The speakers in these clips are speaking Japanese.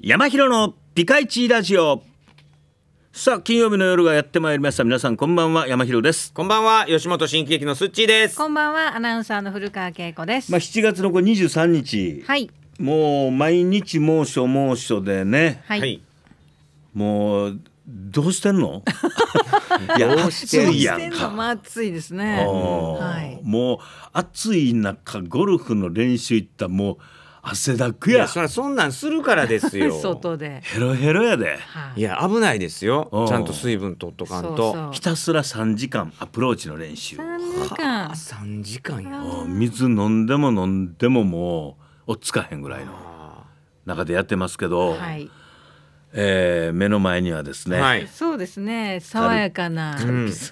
山広のピカイチラジオさあ金曜日の夜がやってまいりました皆さんこんばんは山広ですこんばんは吉本新喜劇のすっちーですこんばんはアナウンサーの古川恵子ですまあ7月のこれ23日はいもう毎日猛暑猛暑でねはいもうどうしてんの いや暑いやんか。暑いですね。はい、もう暑い中ゴルフの練習行ったもう汗だくやそそんなんするからですよ 外でヘロヘロやで、はい、いや危ないですよちゃんと水分とっとかんとひたすら3時間アプローチの練習3時間3時間や水飲んでも飲んでももうおっつかへんぐらいの中でやってますけど、はいえー、目の前にはですね、はい、そうですね爽やかな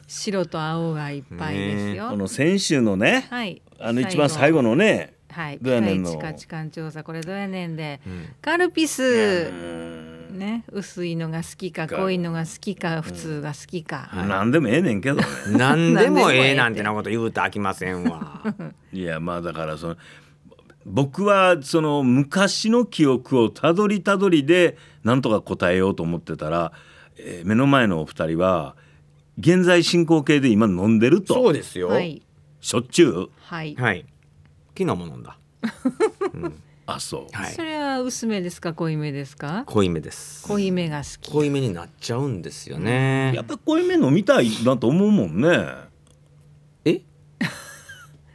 白と青がいっぱいですよ、うんね、この先週のね、はい、あの一番最後のねはいどうやねんの価値観調査これどうやねんで、うん、カルピスね薄いのが好きか濃いのが好きか普通が好きか、うん、はい、何でもええねんけど、何 でもええなんてなこと言うと飽きませんわ いやまあだからその僕はその昔の記憶をたどりたどりでなんとか答えようと思ってたら、えー、目の前のお二人は現在進行形で今飲んでるとそうですよ、はい、しょっちゅうはい、はいきなも飲んだ、うん、あそう、はい、それは薄めですか濃いめですか濃いめです濃いめが好き濃いめになっちゃうんですよね、やっぱ濃いめ飲みたいなと思うもんねえ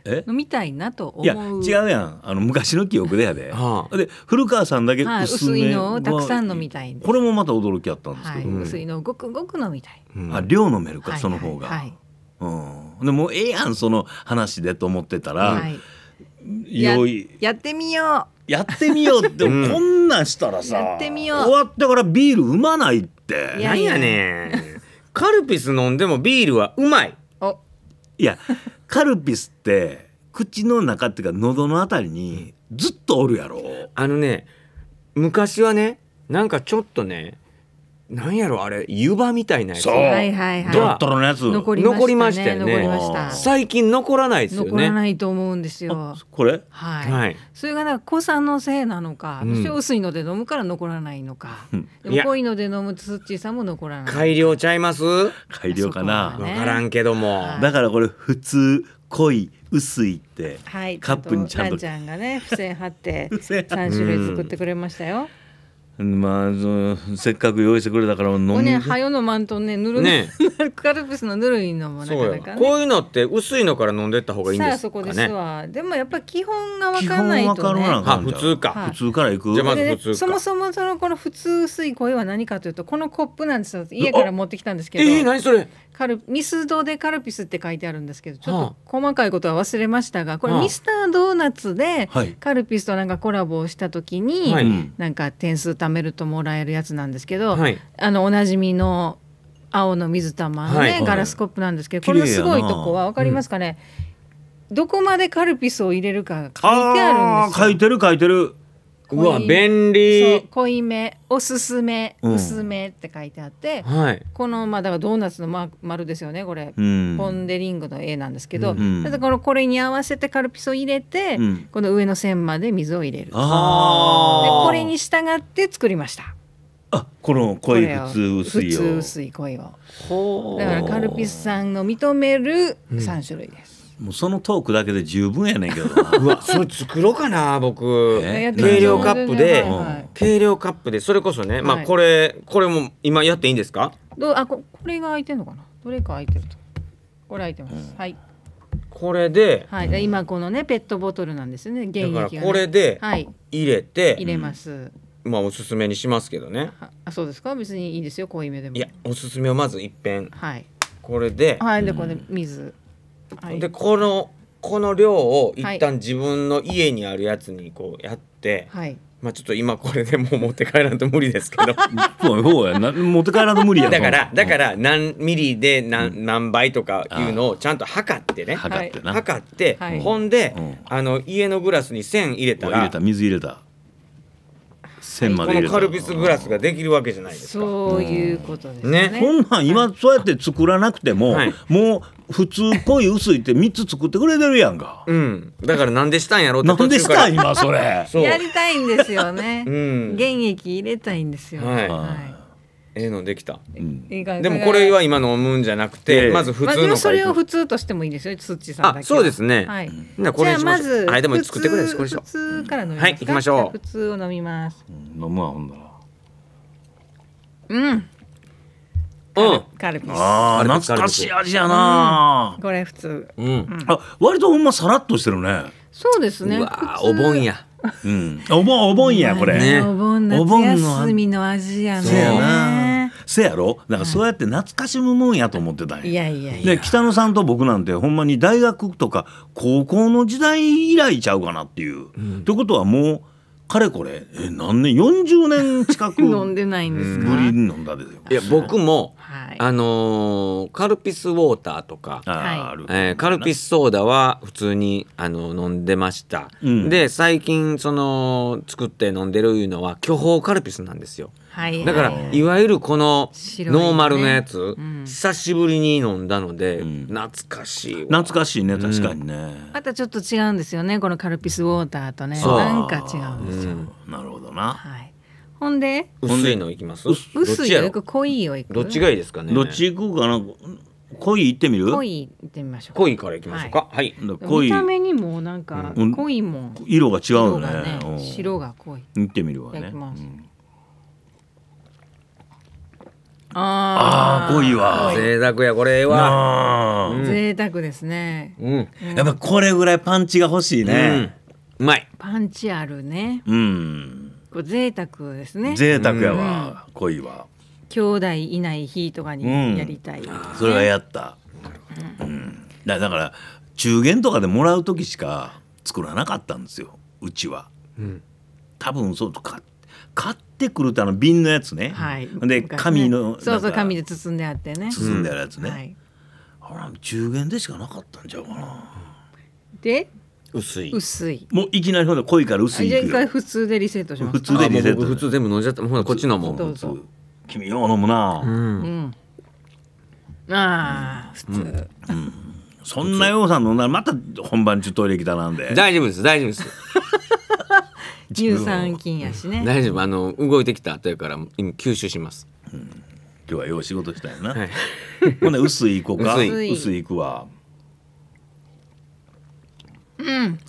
え飲みたいなと思ういや違うやんあの昔の記憶でやで、はあ、で古川さんだけ薄め、はあ、薄いのをたくさん飲みたいこれもまた驚きあったんですけど、はい薄いのをごくごく飲みたい、うん、あ量飲めるか、はい、その方が、はい、うん、でもええやんその話でと思ってたら、はい良いやってみようやってみようってこんなんしたらさやってみよう終わったからビールうまないってなんやねんカルピス飲んでもビールはうまいいやカルピスって口の中っていうか喉のあたりにずっとおるやろあのね昔はねなんかちょっとねなんやろあれ湯葉みたいなやつはいはいはいドロドロのやつ残り残りましたね残りました最近残らないですよ残らないと思うんですよこれはい、はいそれがなんか濃さのせいなのか、うん私薄いので飲むから残らないのか、うんでも濃いので飲むツッチーさんも残らない改良ちゃいます改良かな、そこからんけどもはいだからこれ普通濃い薄いってはいカップにちゃんとランちゃんがね付箋貼って三 種類作ってくれましたよ、まあ、せっかく用意してくれたから飲むねはよ飲まんとねぬるねカルピスのぬるいのもなかなか、ね、こういうのって薄いのから飲んでった方がいいんですか、ね、そこですわでもやっぱ基本が分かんないと、ね、普通か、はい、普通からいくじゃまず普通そもそもそのこの普通薄い声は何かというとこのコップなんですよ家から持ってきたんですけどえー、何それカルミスドでカルピスって書いてあるんですけどちょっと細かいことは忘れましたがこれミスタードーナツでカルピスとなんかコラボをした時に、なんか点数貯めるともらえるやつなんですけど、あのおなじみの青の水玉のね、ガラスコップなんですけどこれのすごいとこは分かりますかね、どこまでカルピスを入れるか書いてあるんです書いてる書いてるうわ便利濃いめおすすめ、うん、薄めって書いてあって、はい、このまあだからドーナツのま丸ですよねこれ、うん、ポン・デ・リングの絵なんですけど、うん、ただこのこれに合わせてカルピスを入れて、うん、この上の線まで水を入れるあこれに従って作りましたあこの濃い普通薄いを普通薄い濃いをだからカルピスさんの認める3種類ですもうそのトークだけで十分やねんけどな うわそれ作ろうかな僕軽量カップで、軽量カップでそれこそね、はい、まあこれこれも今やっていいんですかどうあここれが空いてるのかなどれか空いてるとこれ空いてます、うん、はいこれで、はい、今このねペットボトルなんですね原液が、ね、これで入れて、はい、入れます、うんまあおすすめにしますけどね。あそうですか別にいいですよ濃い目でも。いやおすすめをまず一遍。はい。これで。はいでこれ水。はい、でこのこの量を一旦自分の家にあるやつにこうやって、はい、まあちょっと今これでもう持って帰らんと無理ですけど そうやな持って帰らんと無理やだからだから何ミリで何,、うん、何倍とかいうのをちゃんと測ってね測ってな測って、はい、ほんで、うん、あの家のグラスに線入れたら入れた水入れた線まで入れた、はい、カルピスグラスができるわけじゃないですかそういうことですねねそんなん今そうやって作らなくても、はい、もう普通っぽい薄いって三つ作ってくれてるやんか、うん、だからなんでしたんやろってなんでした今それやりたいんですよね、うん、現役入れたいんですよ、はい、はいええのできた、でもこれは今のむんじゃなくて、まず普通のそれを普通としてもいいですよ土地さんそうですね、はい、これまずはいでも作ってくれすから飲はい行きましょう普通を飲みます、飲むわほんだらうんうん、カルピスああ懐かしい味やな、これ普通、うんあ割とほんまさらっとしてるねそうですねわお盆やうん、お盆お盆やこれ、ね、お盆の。休みの味やねせやろだからそうやって懐かしむもんやと思ってたんや,、い、やいやいや北野さんと僕なんてほんまに大学とか高校の時代以来ちゃうかなっていう、うん、ってことはもうかれこれえ何年40年近く 飲んでないんですぶり飲んだですよいや僕もあのー、カルピスウォーターとか、はいえー、カルピスソーダは普通にあの飲んでました、うん、で最近その作って飲んでるいうのは巨峰カルピスなんですよ、はい、だからいわゆるこのノーマルのやつ、ねうん、久しぶりに飲んだので、うん、懐かしい懐かしいね確かにね、またちょっと違うんですよねこのカルピスウォーターとねなんか違うんですよなるほどな、はいほんでほんでのいきます薄いよく濃いよいくどっちがいいですかねどっち行くかな濃い行ってみる濃い行ってみましょう濃いからいきましょうかはい、濃い見た目にもなんか濃いもん、色が違うよね白が濃い行ってみるわねああ濃いわ贅沢やこれは、贅沢ですね、うん、やっぱこれぐらいパンチが欲しいね、うまいパンチあるねうんこう贅沢ですね贅沢やわ、恋は兄弟いない日とかにやりたい、それはやった、うんだから中元とかでもらう時しか作らなかったんですようちは、うん、多分そうとか買ってくるとあの瓶のやつね、はい、で紙の、そうそう紙で包んであってね包んであるやつね、うんはい、中元でしかなかったんちゃうかなで薄い薄いもういきなりほら濃いから薄い前回普通でリセットします普通でリセット普通全部飲んじゃったほらこっちのもう君よう飲むなうん、うん、ああ普通、そんなようさん飲んだらまた本番中トイレ行きたなんで大丈夫です大丈夫です 乳酸菌やしね大丈夫あの動いてきた後やから今吸収します、今日はよう仕事したよな、ほんで薄い行こうか薄い行くわうん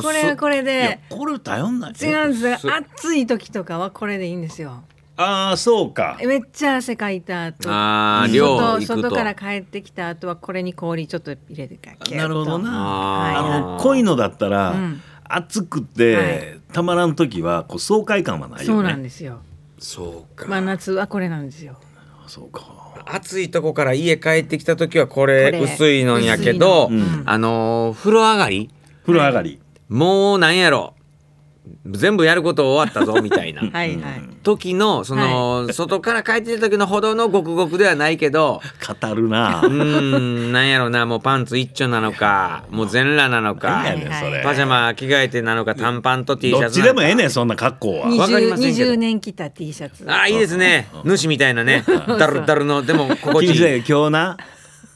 これはこれいやでこれ頼んない違うんですよ暑い時とかはこれでいいんですよああそうかめっちゃ汗かいた後あー寮行外外から帰ってきた後はこれに氷ちょっと入れてからなるほどなあーあの濃いのだったら、うん暑くて、はいたまらん時はこう爽快感はないよねそうなんですよそうか、真夏はこれなんですよあそうか暑いとこから家帰ってきた時はこれ薄いのんやけど、うん、あの風呂上がり風呂上がりもうなんやろ全部やること終わったぞみたいな はい、はい、時のその、はい、外から帰ってた時のほどのごくごくではないけど語るなうんなんやろうなもうパンツ一丁なのか もう全裸なのかパジャマ着替えてなのか短パンと T シャツどっちでもええねんそんな格好は分かりま20年着た T シャツああいいですね主みたいなねダルダルのでも心地いい 今日な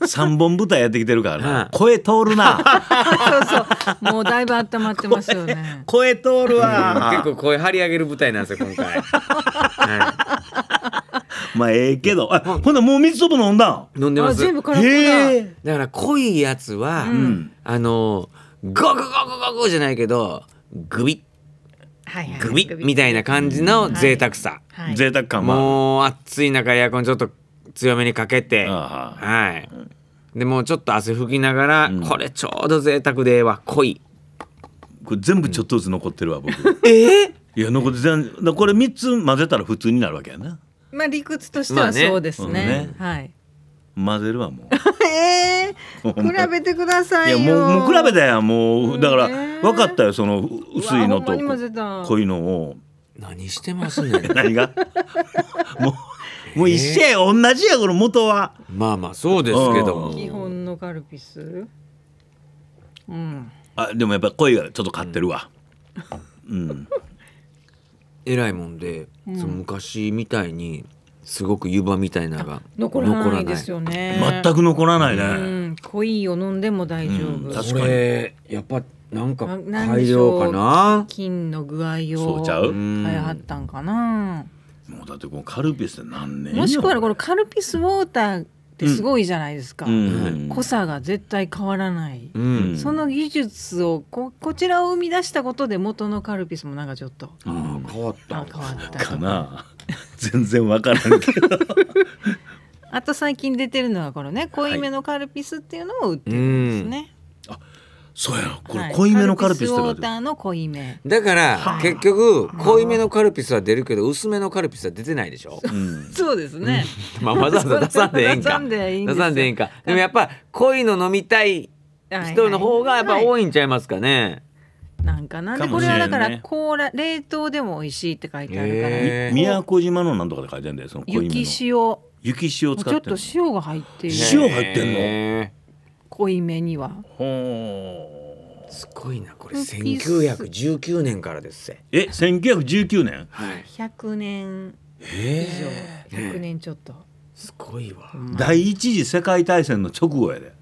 三本舞台やってきてるからな声通るな そうそうもうだいぶ温まってますよね 声通るわ 結構声張り上げる舞台なんですよ今回、はい、まあええー、けどあほんなもう水そば飲んだ飲んでます全部からだから濃いやつは、うん、あのゴクゴクゴクじゃないけどグビッはいグビみたいな感じの贅沢さ、はいはい、贅沢感もう暑い中エアコンちょっと強めにかけて、はい、でもちょっと汗拭きながら、これちょうど贅沢でええわ濃いこれ全部ちょっとずつ残ってるわ、僕えー、いや残って全然これ3つ混ぜたら普通になるわけやなまあ理屈としてはそうですねはい混ぜるわもう ええ比べてくださいよいやもうもう比べたやもうだから分かったよその薄いのと濃いのを何してますね 何が もうもう一緒や同じやこの元はまあまあそうですけども基本のカルピスうんあでもやっぱ声がちょっと勝ってるわうんえらいもんで、その昔みたいにすごく湯葉みたいなが残らないですよね全く残らないね、うん、濃いを飲んでも大丈夫、うん、確かにやっぱなんか改良かな金の具合を変えはったんかなもうだってこのカルピスって何年もしくはこのカルピスウォーターってすごいじゃないですか、濃さが絶対変わらない、うん、その技術をここちらを生み出したことで元のカルピスもなんかちょっと、うん、変わった変わったかな 全然分からんけど あと最近出てるのはこのね濃いめのカルピスっていうのを売ってるんですね、はいそうやこれ濃いめのカルピスとか、だから結局濃いめのカルピスは出るけど薄めのカルピスは出てないでしょ、うん、そうですね、まあわざわざ出さんでええんか出さんでええんかでもやっぱ濃いの飲みたい人の方がやっぱ多いんちゃいますかね、なんかなでこれはだからコー冷凍でも美味しいって書いてあるから、宮古島のなんとかで書いてあるんだよその濃いめの雪塩雪塩使ってちょっと塩が入ってる塩入ってんの濃いめには。すごいなこれ1919年からですえ1919年はい100年以上100年ちょっとすごいわ、第一次世界大戦の直後やで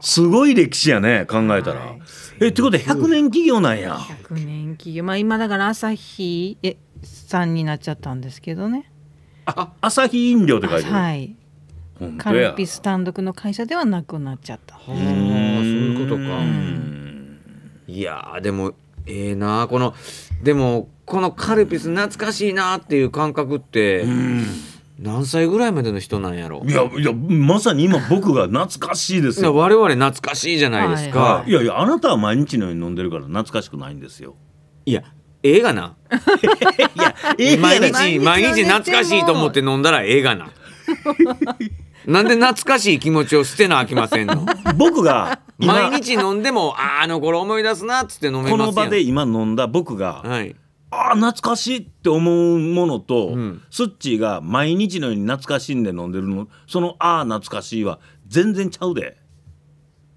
すごい歴史やね考えたら、はい、えってことで100年企業なんや100年企業まあ今だから朝日さんになっちゃったんですけどねあ朝日飲料って書いてあるはいカルピス単独の会社ではなくなっちゃった。そういうことか。いやでもええー、なこのでもこのカルピス懐かしいなっていう感覚って。何歳ぐらいまでの人なんやろいやいやまさに今僕が懐かしいですよ我々懐かしいじゃないですか、はいはい、いやいやあなたは毎日のように飲んでるから懐かしくないんですよいやええがないや、えー、毎日毎日懐かしいと思って飲んだらええがな なんで懐かしい気持ちを捨てなあきませんの僕が毎日飲んでもああの頃思い出すなっつって飲めますやこの場で今飲んだ僕が、はい、ああ懐かしいって思うものと、んスッチーが毎日のように懐かしいんで飲んでるのそのああ懐かしいは全然ちゃうで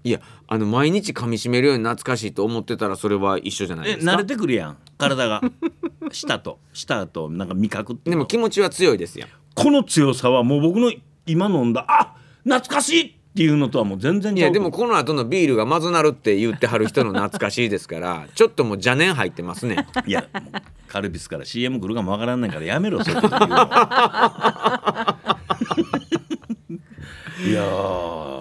いやあの毎日噛みしめるように懐かしいと思ってたらそれは一緒じゃないえですか慣れてくるやん体が 舌と舌となんか味覚ってでも気持ちは強いですよこの強さはもう僕の今飲んだあ懐かしいっていうのとはもう全然違ういやでもこの後のビールがまずなるって言ってはる人の懐かしいですから ちょっともう邪念入ってますねいやカルピスから CM 来るかもわからないからやめろそ いや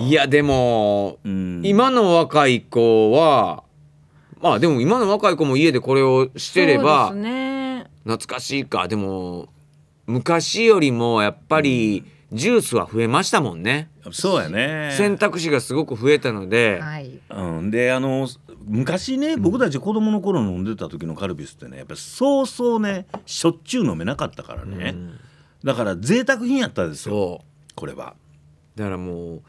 いやでも、うん、今の若い子はまあでも今の若い子も家でこれをしてれば、懐かしいかでも昔よりもやっぱり、うんジュースは増えましたもんね。そうやね。選択肢がすごく増えたので。はい、うん、で、あの、昔ね、僕たち子供の頃飲んでた時のカルビスってね、やっぱそうそうね、しょっちゅう飲めなかったからね。うん、だから、贅沢品やったですよ。これは。だからもう。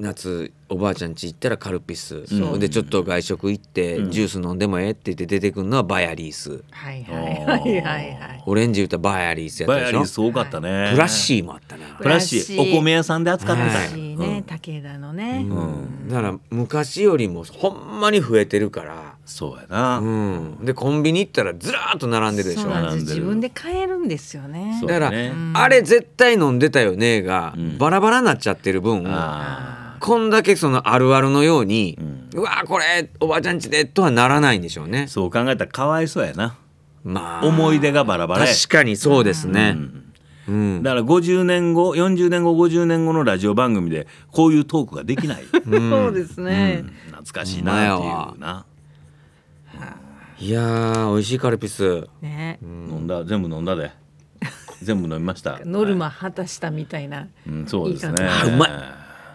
夏おばあちゃん家行ったらカルピスでちょっと外食行って、ジュース飲んでもええって言って出てくるのはバヤリース、はいはいはいはいオレンジ言ったらバヤリースやったでしょバヤリース多かったねプラッシーもあったなプラッシーお米屋さんで扱ってた、はい、ね、武田のね、うん、だから昔よりもほんまに増えてるからそうやな、うん、でコンビニ行ったらずらっと並んでるでしょう自分で買えるんですよねだから、あれ絶対飲んでたよねがバラバラになっちゃってる分ああこんだけそのあるあるのように、うん、わこれおばあちゃんちでとはならないんでしょうねそう考えたらかわいそうやなまあ思い出がバラバラ確かにそうですね、うん、だから50年後40年後50年後のラジオ番組でこういうトークができない、うん、そうですね、うん、懐かしいなっていうないや美味しいカルピス、ね、飲んだ全部飲んだで 全部飲みましたノルマ果たしたみたいな、はい、うん、そうですねうまい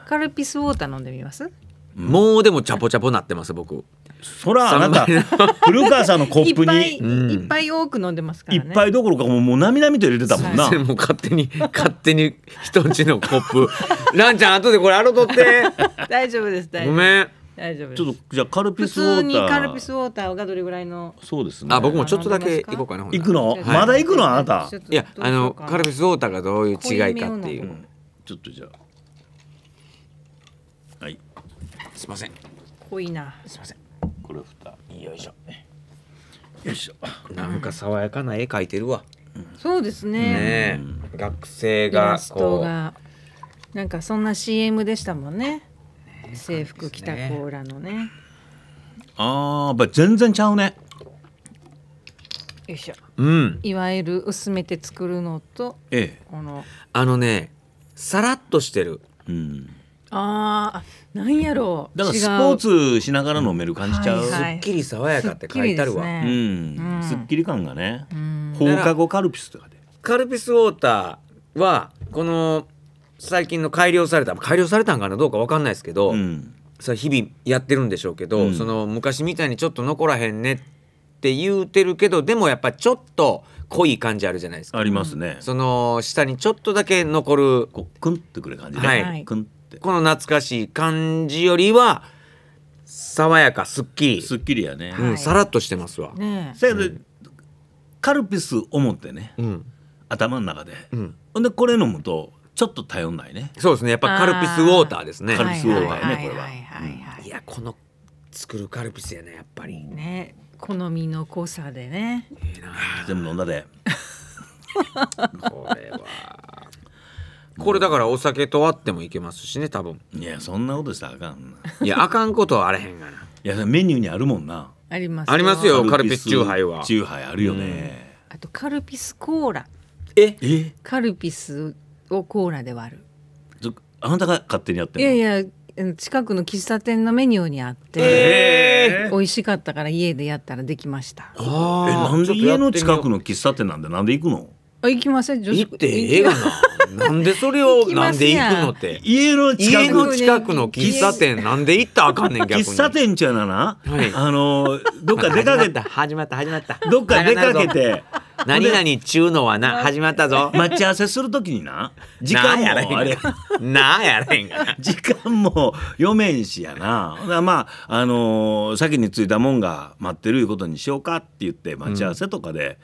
カルピスウォーター飲んでみますもうでもチャポチャポなってます僕そらあなた古川さんのコップにいっぱい多く飲んでますからねいっぱいどころかもうなみなみと入れてたもんなもう勝手に勝手に人んちのコップラン ちゃん後でこれ洗うとって大丈夫です大丈夫ごめん大丈夫ちょっとじゃカルピスウォーター普通にカルピスウォーターがどれぐらいのそうですねあ僕もちょっとだけ行こうかな行くの、はい、まだ行くのあなたいやあのカルピスウォーターがどういう違いかっていう、うん、ちょっとじゃあすみません濃いなすみませんこれ蓋よいしょよいしょなんか爽やかな絵描いてるわ、そうですねね学生がこうなんかそんな CM でしたもんね制服着たコーラのねああ、ば全然ちゃうね。よいしょうんいわゆる薄めて作るのとええ。このあのねさらっとしてるうん。ああなんやろうだからスポーツしながら飲める感じちゃう、すっきり爽やかって書いてあるわすっうんすっきり感がね、うん、放課後カルピスとかでカルピスウォーターはこの最近の改良された改良されたんかなどうか分かんないですけど、うん、それ日々やってるんでしょうけど、うん、その昔みたいにちょっと残らへんねって言うてるけどでもやっぱちょっと濃い感じあるじゃないですかありますねその下にちょっとだけ残るこうクンってくる感じね、はい、クンってこの懐かしい感じよりは爽やかすっきりすっきりやね、さらっとしてますわ、せやで、カルピス思ってね、頭の中で、ほんでこれ飲むとちょっと頼んないねそうですねやっぱカルピスウォーターですねカルピスウォーターねこれはいやこの作るカルピスやねやっぱりね好みの濃さでね全部飲んだで これはこれだからお酒とあってもいけますしね多分いやそんなことしたらあかんないやあかんことはあれへんがないやメニューにあるもんなありますありますよカルピスチューハイはチューハイあるよね、うん、あとカルピスコーラええカルピスをコーラで割るあなたが勝手にやってるいやいや近くの喫茶店のメニューにあって、えー、美味しかったから家でやったらできましたえなんで家の近くの喫茶店なんでなんで行くのあ行きません女子行ってええがななんでそれを 行なんで行くのって家の近家くの近くの喫茶店なんで行ったらあかんねん逆に喫茶店ちゃうなな、はいあのどっか出かけた始まった始まった始まったどっか出かけて何々ちゅうのはな始まったぞ待ち合わせするときにな時間やもあれへんなあやれへんが 時間も読めんしやなまああのー先に着いたもんが待ってるいうことにしようかって言って待ち合わせとかで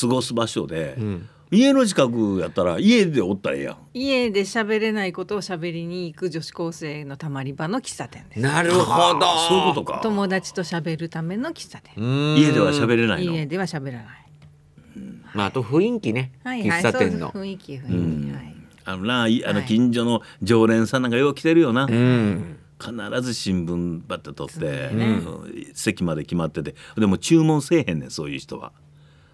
過ごす場所で、うん家の近くやったら家でおったらええやん家で喋れないことを喋りに行く女子高生のたまり場の喫茶店ですなるほどそういうことか友達と喋るための喫茶店家では喋れないの家では喋らない、まああと雰囲気ね、はい、喫茶店の、雰囲気雰囲気、あのなあの近所の常連さんなんかよう来てるよな、うん必ず新聞ばって取って、席まで決まっててでも注文せえへんねんそういう人は。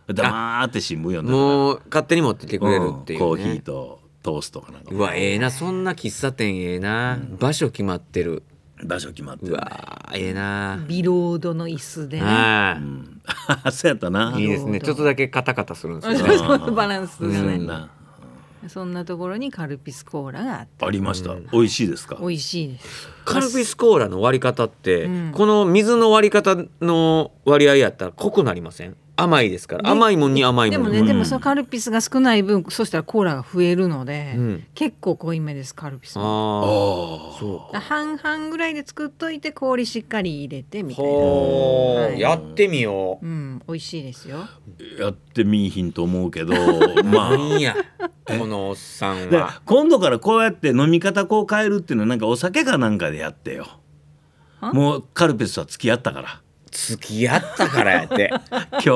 黙って新聞読んだもう勝手に持ってきてくれるっていう、ねうん、コーヒーとトーストかなんかうわええー、なそんな喫茶店ええー、な、うん、場所決まってる場所決まってる、ね、うわええー、なビロードの椅子で、ね、はい、うん、そうやったないいですねちょっとだけカタカタするんですよバランスがね、うん、そんなところにカルピスコーラがありました、美味しいですか美味しいですカルピスコーラの割り方って、この水の割り方の割合やったら濃くなりません甘いですから甘いもんに甘いもんでもね、でもそのカルピスが少ない分そしたらコーラが増えるので、うん、結構濃いめですカルピスああそう半々ぐらいで作っといて氷しっかり入れてみたいな、はい、やってみよう、うん、美味しいですよやってみいひんと思うけど まあいやこのおっさんは今度からこうやって飲み方こう変えるっていうのはなんかお酒かなんかでやってよもうカルピスは付き合ったから。付き合ったからやって 今日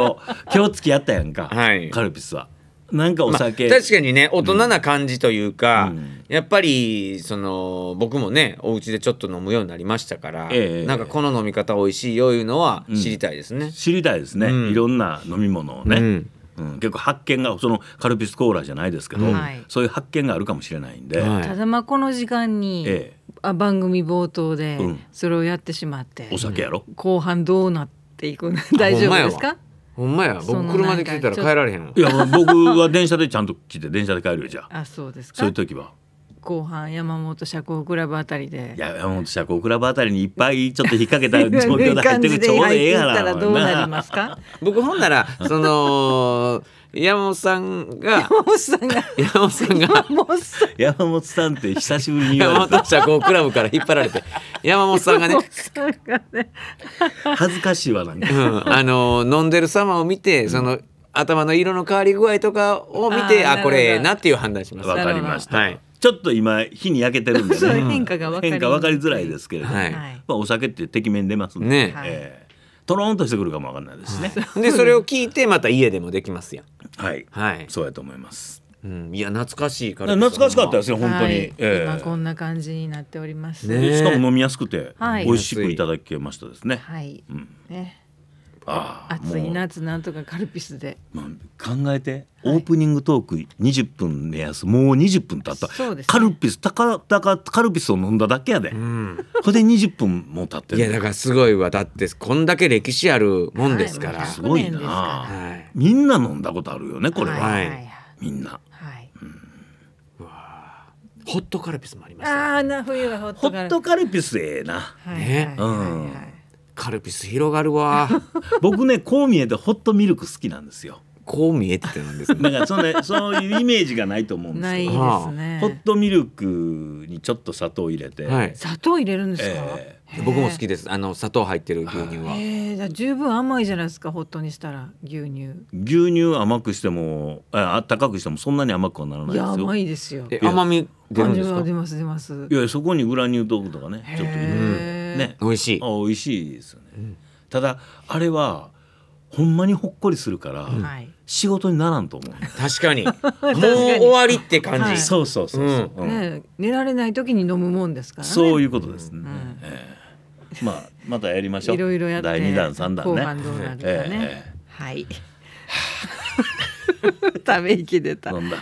今日付き合ったやんか、はい、カルピスはなんかお酒、まあ、確かにね大人な感じというか、うん、やっぱりその僕もねお家でちょっと飲むようになりましたから、ええ、なんかこの飲み方美味しいよいうのは知りたいですね、うん、知りたいですね、うん、いろんな飲み物をね、うん、結構発見がそのカルピスコーラじゃないですけど、はい、そういう発見があるかもしれないんで、はい、ただまあこの時間に、ええあ番組冒頭でそれをやってしまって、お酒やろ後半どうなっていくの大丈夫ですかほんまや僕車で来てたら帰られへんいや僕は電車でちゃんと来て電車で帰るよじゃああそうですかそういう時は後半山本社交クラブあたりでいや山本社交クラブあたりにいっぱいちょっと引っ掛けた 状況で入ってくちょうどええやらどうなりますか僕ほんならその山本さんが山本さんが山本さんが山本さんって久しぶりに山本社交クラブから引っ張られて山本さんがね恥ずかしいわなんか、うん、あの飲んでる様を見てその、頭の色の変わり具合とかを見てあこれなっていう判断しますわかりました、はい、ちょっと今火に焼けてるんでね変化が分かり分かりづらいですけれども、はいまあ、お酒っててきめん出ますんで、ねえー、とろんとしてくるかも分かんないですね、でそれを聞いてまた家でもできますやんはい、はい、そうやと思いますうん、いや懐かしいから懐かしかったですよ本当に、はいえー、今こんな感じになっております、ね、しかも飲みやすくて、はい、美味しくいただけましたですねはい、うん、ね暑い夏なんとかカルピスで、まあ、考えて、オープニングトーク20分目安もう20分経った、カルピスたかたかカルピスを飲んだだけやで、うん、それで20分も経っていやだからすごいわだってこんだけ歴史あるもんですから、はいすごいな、はいみんな飲んだことあるよねこれは、はいはいみんなはい、ホットカルピスもありますよああな冬はホットカッルトカルピスええな、はいねはいはいカルピス広がるわ 僕ねこう見えてホットミルク好きなんですよこう見えててなんです、ね、だからその、そういうイメージがないと思うんですけどね、ホットミルクにちょっと砂糖入れて、はい、砂糖入れるんですか、えー、僕も好きですあの砂糖入ってる牛乳は、えー、十分甘いじゃないですかホットにしたら牛乳牛乳甘くしてもあったかくしてもそんなに甘くはならないですよ甘いですよ甘み出るんですか出ます出ますいやそこにグラニュー豆腐とかねちょっと入れるね美味しいあ美味しいですよね、うん、ただあれはほんまにほっこりするから、うん、仕事にならんと思う確かに もう終わりって感じ、はい、そうそうそうそう、うん、ね、寝られない時に飲むもんですから、ね、そういうことですね、えー、まあまたやりましょういろいろやって第二弾三弾ね後半どうなるかね、えー、はい ため息出た飲んだ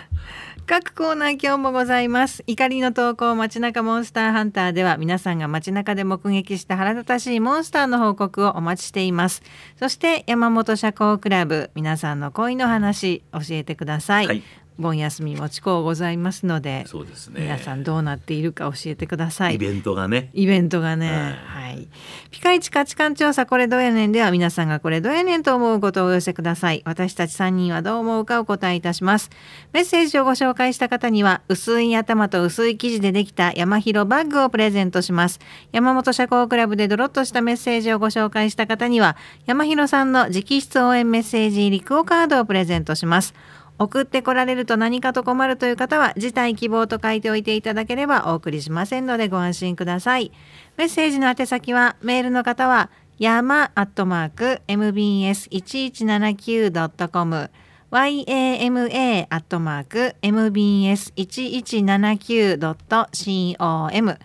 各コーナー今日もございます怒りの投稿街中モンスターハンターでは皆さんが街中で目撃した腹立たしいモンスターの報告をお待ちしていますそして山本社交クラブ皆さんの恋の話教えてください、はい、盆休みも地校ございますのでそうです、ね、皆さんどうなっているか教えてくださいイベントがねイベントがね、はい、はい、ピカイチ価値観調査これどうやねんでは皆さんがこれどうやねんと思うことをお寄せください私たち3人はどう思うかお答えいたしますメッセージをご紹介した方には薄い頭と薄い生地でできた山広バッグをプレゼントします山本社交クラブでドロッとしたメッセージをご紹介した方には山広さんの直筆応援メッセージ入りクオカードをプレゼントします送ってこられると何かと困るという方は辞退希望と書いておいていただければお送りしませんのでご安心くださいメッセージの宛先はメールの方は山アットマーク mbs1179.com yama アットマーク mbs1179.com フ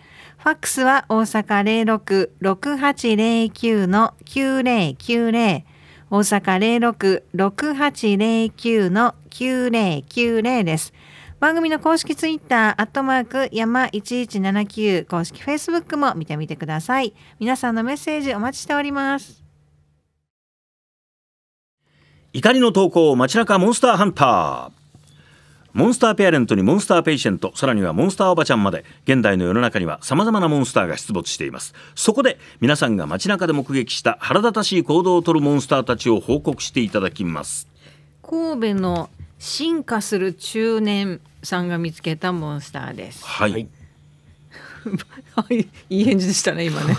ァックスは大阪066809の9090大阪066809の9090です。番組の公式ツイッター、アットマーク、山1179、公式フェイスブックも見てみてください。皆さんのメッセージお待ちしております。怒りの投稿、街中モンスターハンター。モンスターペアレントにモンスターペイシェントさらにはモンスターおばちゃんまで現代の世の中にはさまざまなモンスターが出没していますそこで皆さんが街中で目撃した腹立たしい行動をとるモンスターたちを報告していただきます神戸の進化する中年さんが見つけたモンスターですはい いい返事でしたね今ね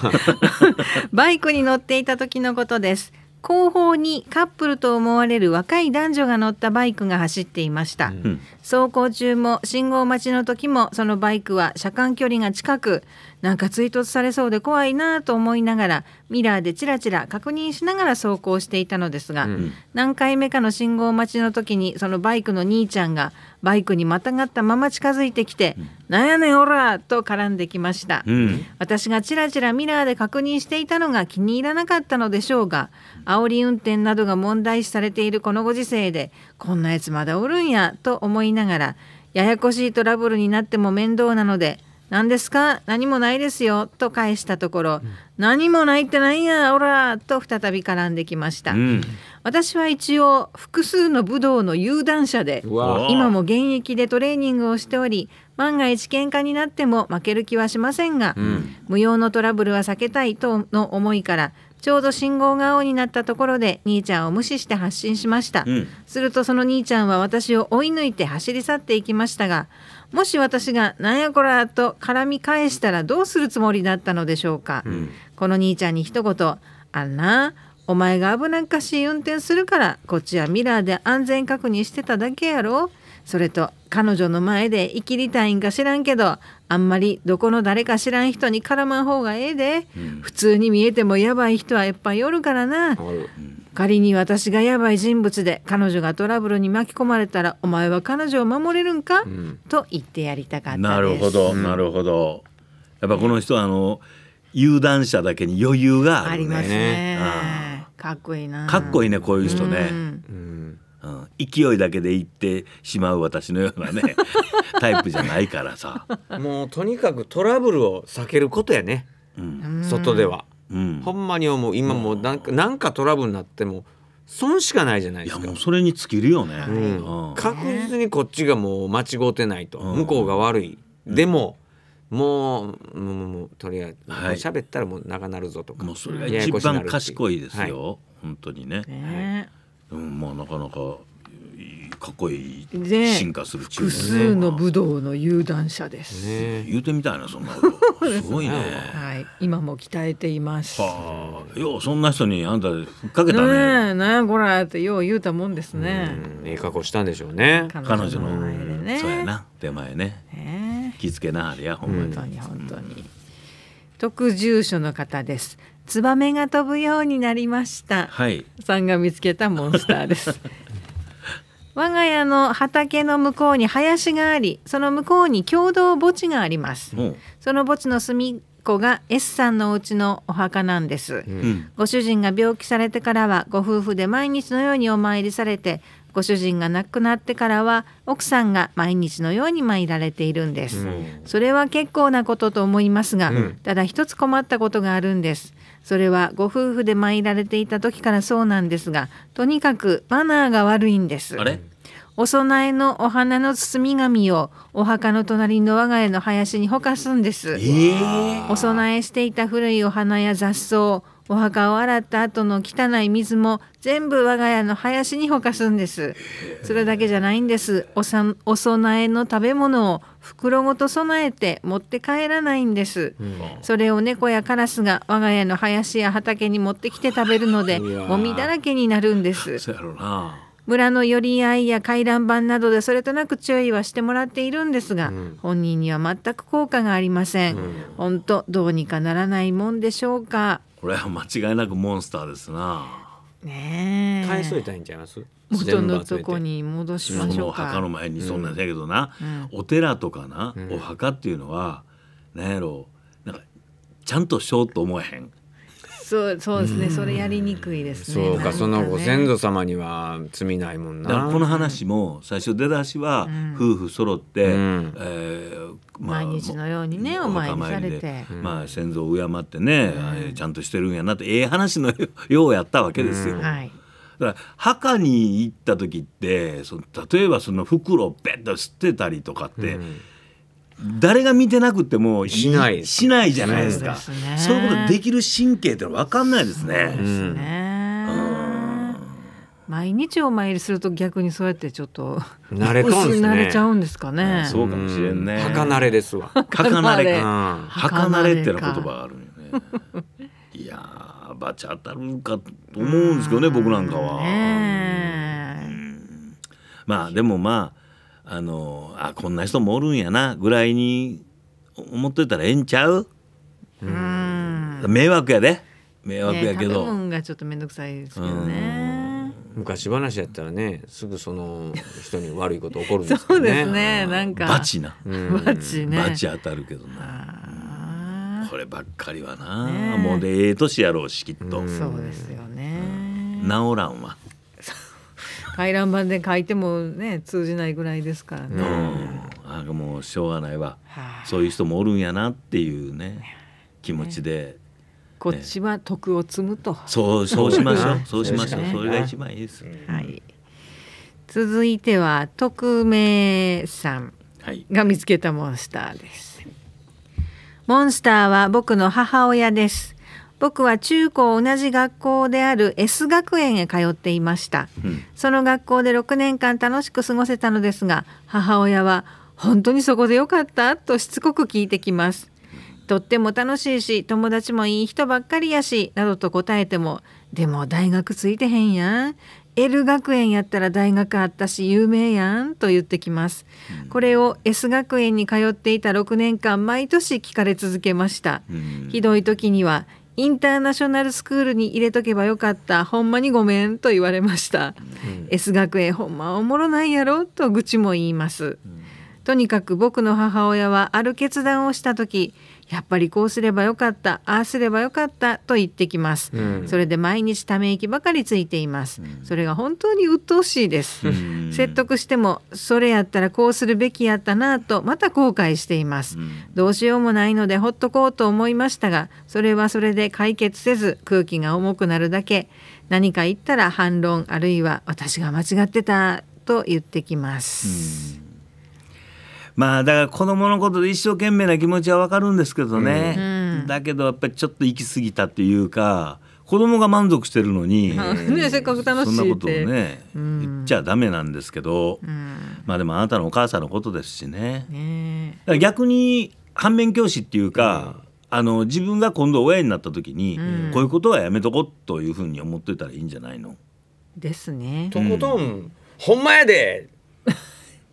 バイクに乗っていた時のことです後方にカップルと思われる若い男女が乗ったバイクが走っていました、うん、走行中も信号待ちの時もそのバイクは車間距離が近くなんか追突されそうで怖いなと思いながらミラーでチラチラ確認しながら走行していたのですが、うん、何回目かの信号待ちの時にそのバイクの兄ちゃんがバイクにまたがったまま近づいてきて「な、うん、やねんおら!」と絡んできました、うん、私がチラチラミラーで確認していたのが気に入らなかったのでしょうが煽り運転などが問題視されているこのご時世でこんなやつまだおるんやと思いながらややこしいトラブルになっても面倒なので何ですか何もないですよ」と返したところ「うん、何もないってなんやおら!」と再び絡んできました、うん、私は一応複数の武道の有段者で今も現役でトレーニングをしており万が一喧嘩になっても負ける気はしませんが、うん、無用のトラブルは避けたいとの思いからちょうど信号が青になったところで兄ちゃんを無視して発進しました、するとその兄ちゃんは私を追い抜いて走り去っていきましたがもし私が「なんやこら」と絡み返したらどうするつもりだったのでしょうか、うん、この兄ちゃんに一言「あんなお前が危なっかしい運転するからこっちはミラーで安全確認してただけやろ」それと彼女の前で生きりたいんか知らんけどあんまりどこの誰か知らん人に絡まん方がええで、うん、普通に見えてもやばい人はいっぱいからな、うん、仮に私がやばい人物で彼女がトラブルに巻き込まれたらお前は彼女を守れるんか、うん、と言ってやりたかったなるほどなるほどやっぱこの人はあの有段者だけに余裕があ、ね、りますねかっこいいなかっこいいねこういう人ね、うんうん、勢いだけで言ってしまう私のようなね タイプじゃないからさもうとにかくトラブルを避けることやね、外ではほんまに思う今もうなんか,、なんかトラブルになっても損しかないじゃないですかいやもうそれに尽きるよね、うん、確実にこっちがもう間違うてないと、向こうが悪い、でも、もうもうとりあえず喋、はい、ったらもうくなるぞとかもうそれが一番賢いですよ、はい、本当にね、ね、はい、もうなかなかかっこいい、進化するチーム、ね、複数の武道の有段者です、ね、言うてみたいなそんなことすごいね、はい、今も鍛えていますはようそんな人にあんたふっかけたねねこらってよう言うたもんですねええ格好したんでしょうね彼女の前でねそうやな手前ね、えー、気付けなあれやほんまに、本当に本当に、特住所の方ですツバメが飛ぶようになりました。はい。さんが見つけたモンスターです。我が家の畑の向こうに林がありその向こうに共同墓地があります、うん、その墓地の隅っこが S さんのお家のお墓なんです、うん、ご主人が病気されてからはご夫婦で毎日のようにお参りされてご主人が亡くなってからは奥さんが毎日のように参られているんです、うん、それは結構なことと思いますが、ただ一つ困ったことがあるんですそれはご夫婦で参られていた時からそうなんですがとにかくマナーが悪いんですお供えのお花の包み紙をお墓の隣の我が家の林にほかすんです、えー、お供えしていた古いお花や雑草お墓を洗った後の汚い水も全部我が家の林にほかすんですそれだけじゃないんですおさお供えの食べ物を袋ごと備えて持って帰らないんです、それを猫やカラスが我が家の林や畑に持ってきて食べるのでゴミだらけになるんです村の寄り合いや回覧板などでそれとなく注意はしてもらっているんですが、うん、本人には全く効果がありません、うん、本当どうにかならないもんでしょうかこれは間違いなくモンスターですな。ね返しといたいんちゃいます元のとこに戻しましょうか。墓の前にそんなんやけどな、うん、お寺とかな、うん、お墓っていうのは何やろうなんかちゃんとしようと思えへんそうそうですねそれやりにくいですねそうかそのご先祖様には罪ないもんなこの話も最初出だしは夫婦揃って、うん、えー、まあ、毎日のようにねお参りされて、まあ、先祖を敬ってね、うん、ちゃんとしてるんやなってええ話のようやったわけですよ。うん、はいだから墓に行った時ってその例えばその袋をベッとってたりとかって、うん、誰が見てなくてもしないしないじゃないですかそうです、ね,、いうことできる神経ってのは分かんないですね。毎日お参りすると逆にそうやってちょっと慣れ,、ね、慣れちゃうんですかね。うん、そうかもしれんね。は慣れですわ。は慣れ。は慣れってな言葉あるよね。いやバチ当たるかと思うんですけどね僕なんかは。まあでもまああのあこんな人もおるんやなぐらいに思ってたらええんちゃううん迷惑やで迷惑やけど、ね、がちょっと面倒くさいですけどね昔話やったらねすぐその人に悪いこと起こるんですけどねそうですねなんかバチなバチねバチ当たるけどなこればっかりはな、ね、もうでええ年やろうしきっとそうですよね治らんわ回覧板で書いてもね通じないぐらいですからね。うん、あもうしょうがないわ、はあ、そういう人もおるんやなっていうね気持ちで、ね、こっちは徳を積むと、そうそうしましょうそうしましょう、ね、それが一番いいです。はい、続いては徳明さんが見つけたモンスターです。はい、モンスターは僕の母親です。僕は中高同じ学校である S 学園へ通っていました、うん、その学校で6年間楽しく過ごせたのですが母親は本当にそこでよかったとしつこく聞いてきますとっても楽しいし友達もいい人ばっかりやしなどと答えてもでも大学ついてへんやん L 学園やったら大学あったし有名やんと言ってきます、これを S 学園に通っていた6年間毎年聞かれ続けました、うん、ひどい時にはインターナショナルスクールに入れとけばよかったほんまにごめんと言われました、うん、S 学園ほんまおもろないやろと愚痴も言います、うん、とにかく僕の母親はある決断をした時やっぱりこうすればよかったああすればよかったと言ってきます、うん、それで毎日ため息ばかりついています、うん、それが本当に鬱陶しいです、うん、説得してもそれやったらこうするべきやったなとまた後悔しています、どうしようもないのでほっとこうと思いましたがそれはそれで解決せず空気が重くなるだけ何か言ったら反論あるいは私が間違ってたと言ってきます、まあだから子供のことで一生懸命な気持ちはわかるんですけどね、うん、だけどやっぱりちょっと行き過ぎたっていうか子供が満足してるのに、ね、せっかく楽しいそんなことをね、うん、言っちゃダメなんですけど、うん、まあでもあなたのお母さんのことですしね。ね逆に反面教師っていうか、あの自分が今度親になった時に、うん、こういうことはやめとこうというふうに思ってたらいいんじゃないのですね。とことん、ほんまやで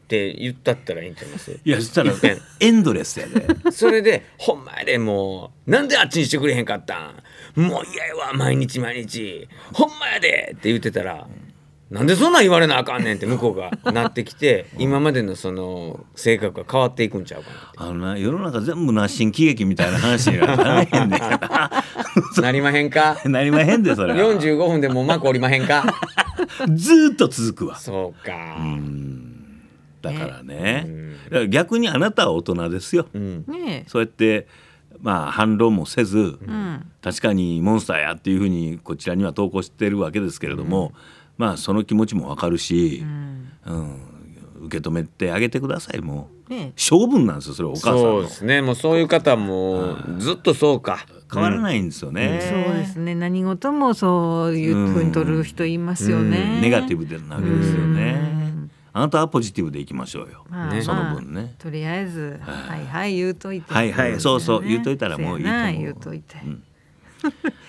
って言ったったらいいんちゃいますいやそしたらエンドレスやで、ね、それでほんまやでもうなんであっちにしてくれへんかったんもう嫌やわ毎日毎日ほんまやでって言ってたら、なんでそんなん言われなあかんねんって向こうがなってきて 今までのその性格が変わっていくんちゃうかなあのな世の中全部な新喜劇みたいな話にはならへんねん なりまへんか なりまへんでそれ45分でもうまくおりまへんかずっと続くわそうかうんだからね、うん、逆にあなたは大人ですよ、うん、ね、そうやってまあ反論もせず、うん、確かにモンスターやっていうふうにこちらには投稿してるわけですけれども、まあその気持ちもわかるし、うん受け止めてあげてくださいもう、ね、性分なんですよそれお母さんそうですねもうそういう方もずっとそうか変わらないんですよね、うん、そうですね何事もそういうふうに取る人いますよね、うんうん、ネガティブなわけですよね、あなたはポジティブでいきましょうよ、まあ、その分ね、まあ、とりあえず「はいはい言うといて」はいはいそうそう言うといたらもういいと思う言うといて、うん、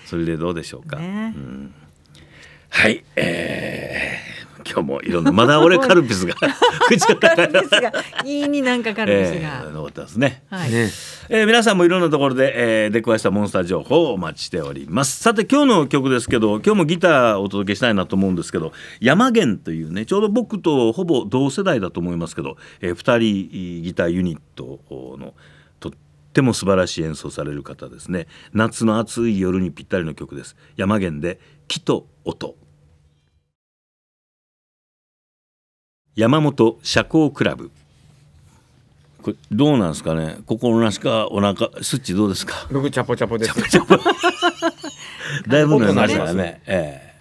それでどうでしょうか、ね、うん、はいえー今日もいろんなまだ俺カルピスが カルピスがいいになんかカルピスが、え残ってますね、はいえー、皆さんもいろんなところで、えー、出くわしたモンスター情報をお待ちしておりますさて今日の曲ですけど今日もギターをお届けしたいなと思うんですけど山源というねちょうど僕とほぼ同世代だと思いますけど、えー、2人ギターユニットのとっても素晴らしい演奏される方ですね夏の暑い夜にぴったりの曲です山源で「木と音」山本社交クラブこれどうなんですかね心なしかお腹スッチどうですか僕チャポチャポです だいぶ飲みましたからね、ええ、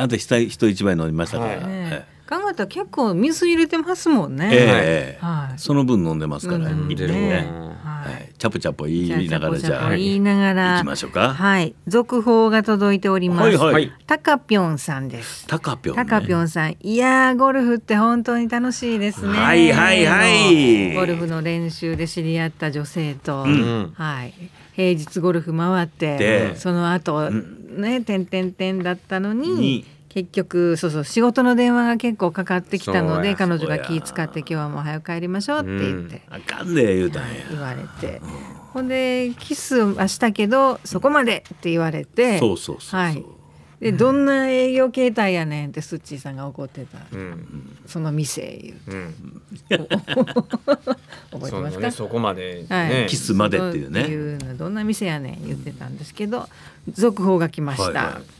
あと人一倍飲みましたから、はいええガガタ結構水入れてますもんね。ええはい、その分飲んでますから、ね。入れるね。はい、チャプチャプ言いながらじゃあ。言いながら。行きましょうか。はい、続報が届いております。はい、タカピョンさんです。タカピョン、ね。タカピョンさん、いやゴルフって本当に楽しいですね。はいはいはい。ゴルフの練習で知り合った女性と、うん、はい。平日ゴルフ回って、その後、うん、ね、てんてんてんだったのに結局そうそう仕事の電話が結構かかってきたので彼女が気使って今日はもう早く帰りましょうって言って、うん、あかんねえ言うたんや言われて、ほんでキスはしたけどそこまでって言われて、そうそうそうはいで、どんな営業形態やねんってスッチーさんが怒ってた、うん、その店言うて、うん、覚えてますかそ,、ね、そこまで、ね、はい、キスまでっていうねいうどんな店やねん言ってたんですけど続報が来ました、はいはい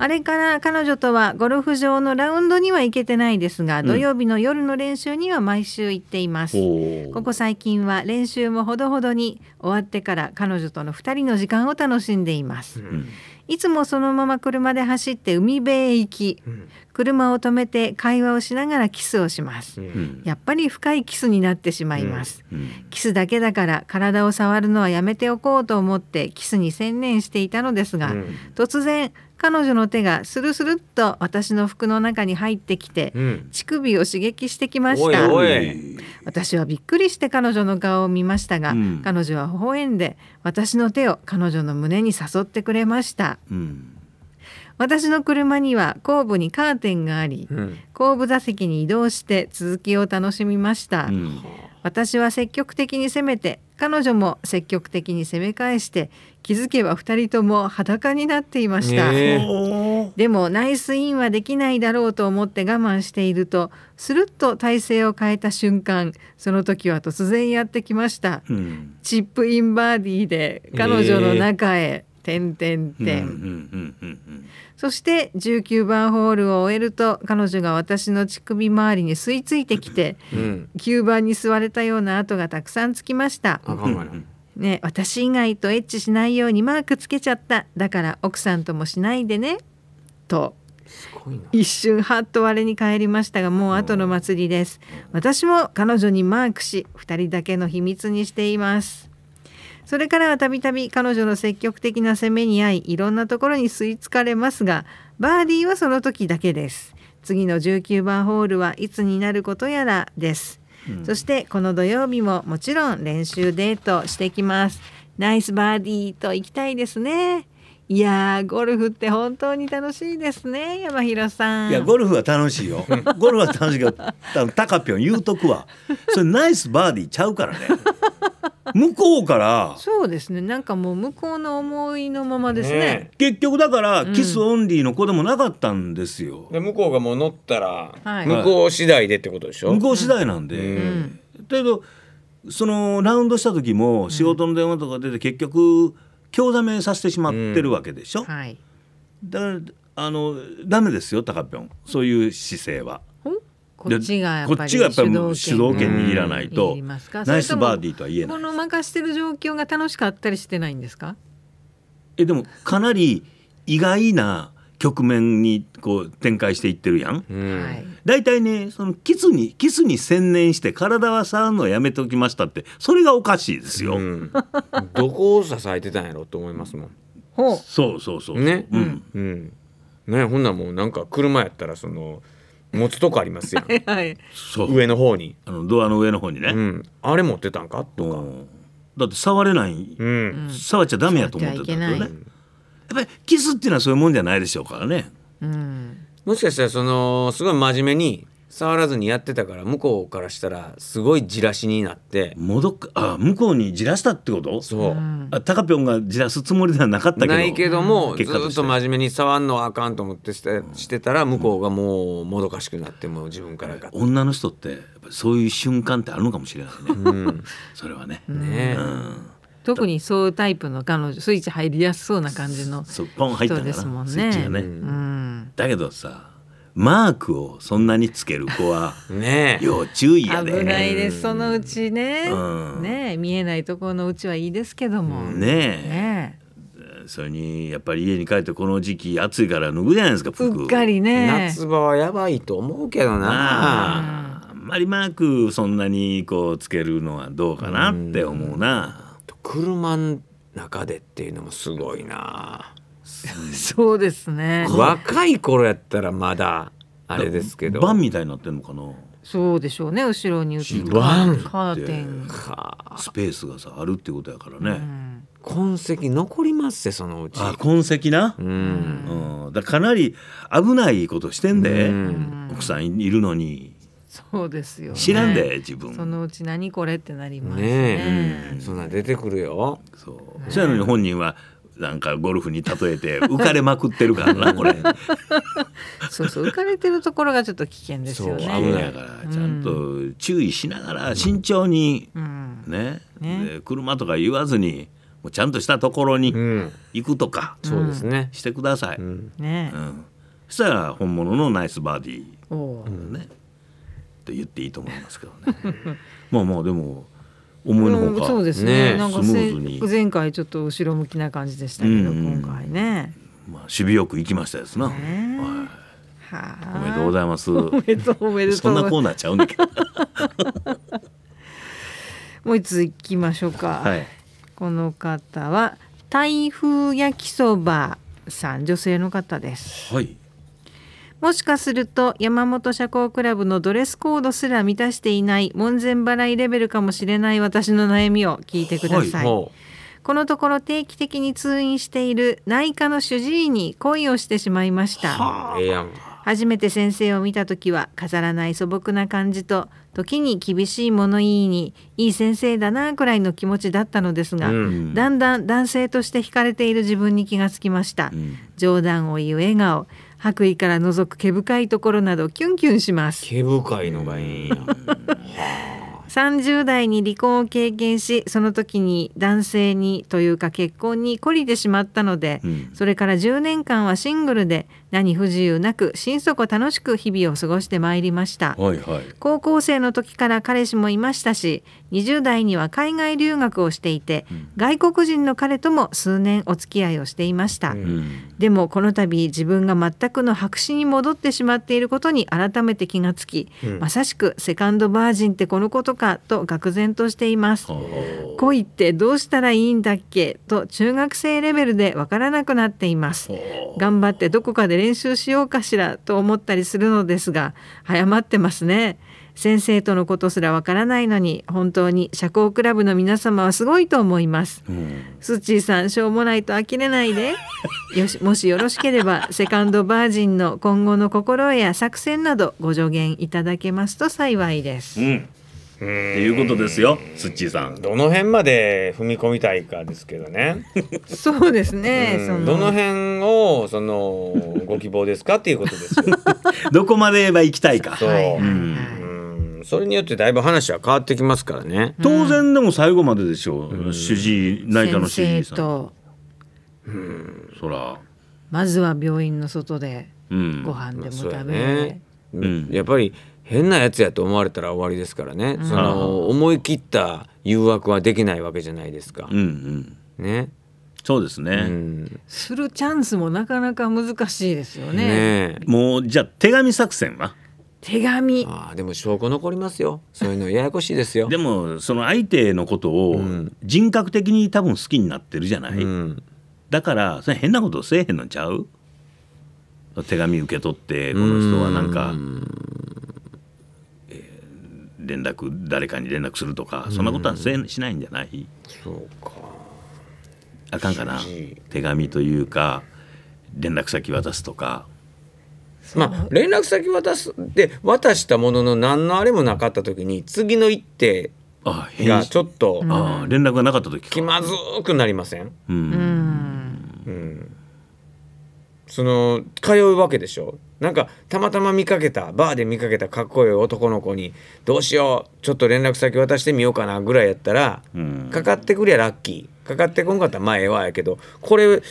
あれから彼女とはゴルフ場のラウンドには行けてないですが、土曜日の夜の練習には毎週行っています。ここ最近は練習もほどほどに終わってから彼女との2人の時間を楽しんでいます。うん、いつもそのまま車で走って海辺へ行き、うん、車を止めて会話をしながらキスをします、やっぱり深いキスになってしまいます、キスだけだから体を触るのはやめておこうと思ってキスに専念していたのですが、突然彼女の手がスルスルっと私の服の中に入ってきて、うん、乳首を刺激してきました私はびっくりして彼女の顔を見ましたが、うん、彼女は微笑んで私の手を彼女の胸に誘ってくれました、うん、私の車には後部にカーテンがあり、後部座席に移動して続きを楽しみました、私は積極的に攻めて彼女も積極的に攻め返して気づけば2人とも裸になっていました、でもナイスインはできないだろうと思って我慢しているとスルッと体勢を変えた瞬間その時は突然やってきました、うん、チップインバーディーで彼女の中へ、てんてんてん。そして19番ホールを終えると彼女が私の乳首周りに吸い付いてきて、うん、に吸にれたような跡がたくさんつきました。ね私以外とエッチしないようにマークつけちゃっただから奥さんともしないでねと一瞬はっと割れに返りましたがもう後の祭りです私も彼女にマークし2人だけの秘密にしていますそれからはたびたび彼女の積極的な攻めに遭いいろんなところに吸い付かれますがバーディーはその時だけです次の19番ホールはいつになることやらですそしてこの土曜日ももちろん練習デートしていきますナイスバーディーと行きたいですねいやゴルフって本当に楽しいですね山広さんいやゴルフは楽しいよ ゴルフは楽しいけどタカピョン言うとくわそれナイスバーディーちゃうからね向こうからそうですねなんかもう向こうの思いのままですねね結局だからキスオンリーの子でもなかったんですよ、で向こうがもう乗ったら、はい向こう次第でってことでしょ、向こう次第なんで、うんだけどそのラウンドした時も仕事の電話とか出て結局興ざめさせてしまってるわけでしょ、はいだからあのダメですよ高ぴょんそういう姿勢はこっちがやっぱり主導権握らないと、ナイスバーディーとは言えないこの任してる状況が楽しかったりしてないんですかえでもかなり意外な局面にこう展開していってるやん。はい、大、う、体、ん、ねそのキスにキスに専念して体は触るのをやめておきましたってそれがおかしいですよ。うん、どこを支えてたんやろと思いますもん。ほうそうそうそう。ね。うん。うん、ねほんなんもうなんか車やったらその。持つとこありますやんはいそう上の方に、あのドアの上の方にね、うん、あれ持ってたんかとかうだって触れない、うん触っちゃダメやと思ってたんだよね触やっっぱりキスっていうのはそういうもんじゃないでしょうからねうんもしかしたらそのすごい真面目に触らずにやってたから向こうからしたらすごいじらしになって戻っあ向こうにじらしたってことそうあタカピョンがじらすつもりではなかったけどないけどもずっと真面目に触んのはあかんと思ってしてしてたら向こうがもうもどかしくなってもう自分からが女の人ってそういう瞬間ってあるのかもしれないね、うん、それはねね、うん特にそういうタイプの彼女スイッチ入りやすそうな感じの人ですもんね。ねうん、だけどさマークをそんなにつける子はね要注意やで、危ないですそのうちねうん、ね見えないところのうちはいいですけどもねえねそれにやっぱり家に帰ってこの時期暑いから脱ぐじゃないですか服うっかりね夏場はやばいと思うけどなあんまりマークそんなにこうつけるのはどうかなって思うな、う車の中でっていうのもすごいなそうですね若い頃やったらまだあれですけどバンみたいになってんのかなそうでしょうね後ろにカーテンスペースがさあるってことやからね、うん、痕跡残りますそのうちあ痕跡な、うん、うん、だかなり危ないことしてんで、うん、奥さんいるのにそうですよ、ね、知らんで自分そのうち何これってなりますねね、うん、そんな出てくるよそう、ね、そやのに本人はなんかゴルフに例えて浮かれまくってるからなこれ そうそう浮かれてるところがちょっと危険ですよね危ないからちゃんと注意しながら慎重に、うん、ね、ね、車とか言わずにもうちゃんとしたところに行くとか、そうですねしてください、うん、ね、うん、そしたら本物のナイスバディねと言っていいと思いますけどねまあまあでも思いのほか、うん、そうですね、ね、なんか前回ちょっと後ろ向きな感じでしたけど、うん、今回ねまあ守備よく行きましたですな、ね、はい、おめでとうございますおめでとうおめでとうそんなコーナーちゃうんだけどもう一つ行きましょうか、はい、この方は台風焼きそばさん女性の方ですはいもしかすると山本社交クラブのドレスコードすら満たしていない門前払いレベルかもしれない私の悩みを聞いてください、はいこのところ定期的に通院している内科の主治医に恋をしてしまいました、初めて先生を見た時は飾らない素朴な感じと時に厳しい物言いにいい先生だなくらいの気持ちだったのですが、うん、だんだん男性として惹かれている自分に気がつきました、うん、冗談を言う笑顔白衣から覗く毛深いところなどキュンキュンします毛深いのがいいんや30代に離婚を経験しその時に男性にというか結婚に懲りてしまったので、うん、それから10年間はシングルで何不自由なく心底楽しく日々を過ごしてまいりました、はいはい、高校生の時から彼氏もいましたし20代には海外留学をしていて、うん、外国人の彼とも数年お付き合いをしていました、うん、でもこの度自分が全くの白紙に戻ってしまっていることに改めて気がつき、うん、まさしくセカンドバージンってこのことかと愕然としています恋ってどうしたらいいんだっけと中学生レベルでわからなくなっています頑張ってどこかで練習しようかしらと思ったりするのですが早まってますね先生とのことすらわからないのに本当に社交クラブの皆様はすごいと思います、うん、スッチーさんしょうもないと呆れないで よしもしよろしければセカンドバージンの今後の心得や作戦などご助言いただけますと幸いです、うんっていうことですよ、スッチーさん。どの辺まで踏み込みたいかですけどね。そうですね。うん、そのどの辺をそのご希望ですかっていうことです。どこまで言えば行きたいか。そう。はいうんそれによってだいぶ話は変わってきますからね。当然でも最後まででしょう。うん、主治医内科の主治医さん。うん、そら。まずは病院の外でご飯でも食べ、うんね、うん、やっぱり変なやつやと思われたら終わりですからね、うん、その思い切った誘惑はできないわけじゃないですか。うんうん、ねそうですね、うん、するチャンスもなかなか難しいですよね。ねもうじゃあ手紙作戦は手紙あでも証拠残りますよそういうのややこしいですよ でもその相手のことを人格的に多分好きになってるじゃない、うん、だからそれ変なことせえへんのちゃう手紙受け取ってこの人はなんか連絡誰かに連絡するとかそんなことはしないんじゃない、そうかあかんかな手紙というか連絡先渡すとか。まあ、連絡先渡すで渡したものの何のあれもなかった時に次の一手がちょっとあ連絡がなかった時気まずくなりません、うんうん、その通うわけでしょなんかたまたま見かけたバーで見かけたかっこいい男の子に「どうしようちょっと連絡先渡してみようかな」ぐらいやったら、うん、かかってくりゃラッキーかかってこんかったらまあええわやけどこれ通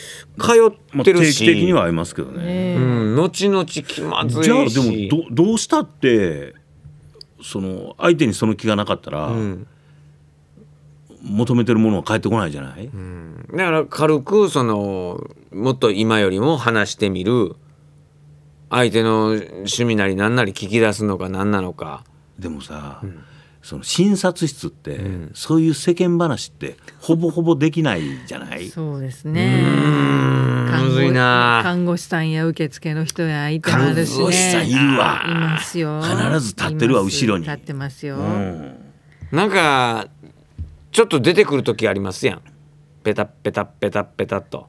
ってるし、定期的には会りますけどね、うん、後々気まずいじゃあでもどどうしたってその相手にその気がなかったら、うん、求めてるものは返ってこないじゃない、うん、だから軽くそのもっと今よりも話してみる。相手の趣味なり何なり聞き出すのか何なのかでもさ、うん、その診察室って、うん、そういう世間話ってほぼほぼできないじゃないそうですねむずいな看護師さんや受付の人やいてあるし、ね、看護師さんいるわいますよ必ず立ってるわ後ろに立ってますよ、うん、なんかちょっと出てくる時ありますやんペタッペタッペタッペタッと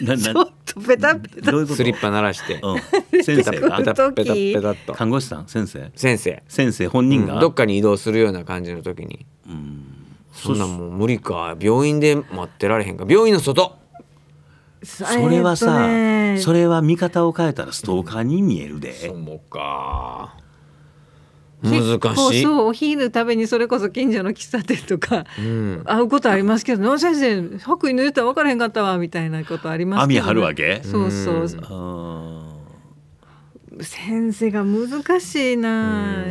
なな とペタペタスリッパ鳴らして、うん先生 ペタペタペタと看護師さん先生先生、先生本人が、どっかに移動するような感じの時にそんなもう無理か病院で待ってられへんか病院の外そそれはさ、それは見方を変えたらストーカーに見えるで、そうか難しいそうお昼食べにそれこそ近所の喫茶店とか、うん、会うことありますけど「野先生白衣の言うたら分からへんかったわ」みたいなことありますけど、ね、網るわけそうそう、うん、先生が難しいな、う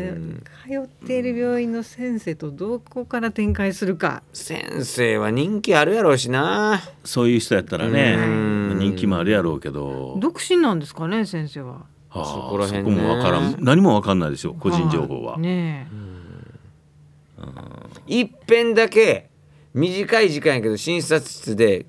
通っている病院の先生とどこから展開するか先生は人気あるやろうしなそういう人やったらね人気もあるやろうけど独身なんですかね先生は。そこら辺、ね、もわからん何もわかんないでしょ個人情報は。ね一遍だけ短い時間やけど診察室で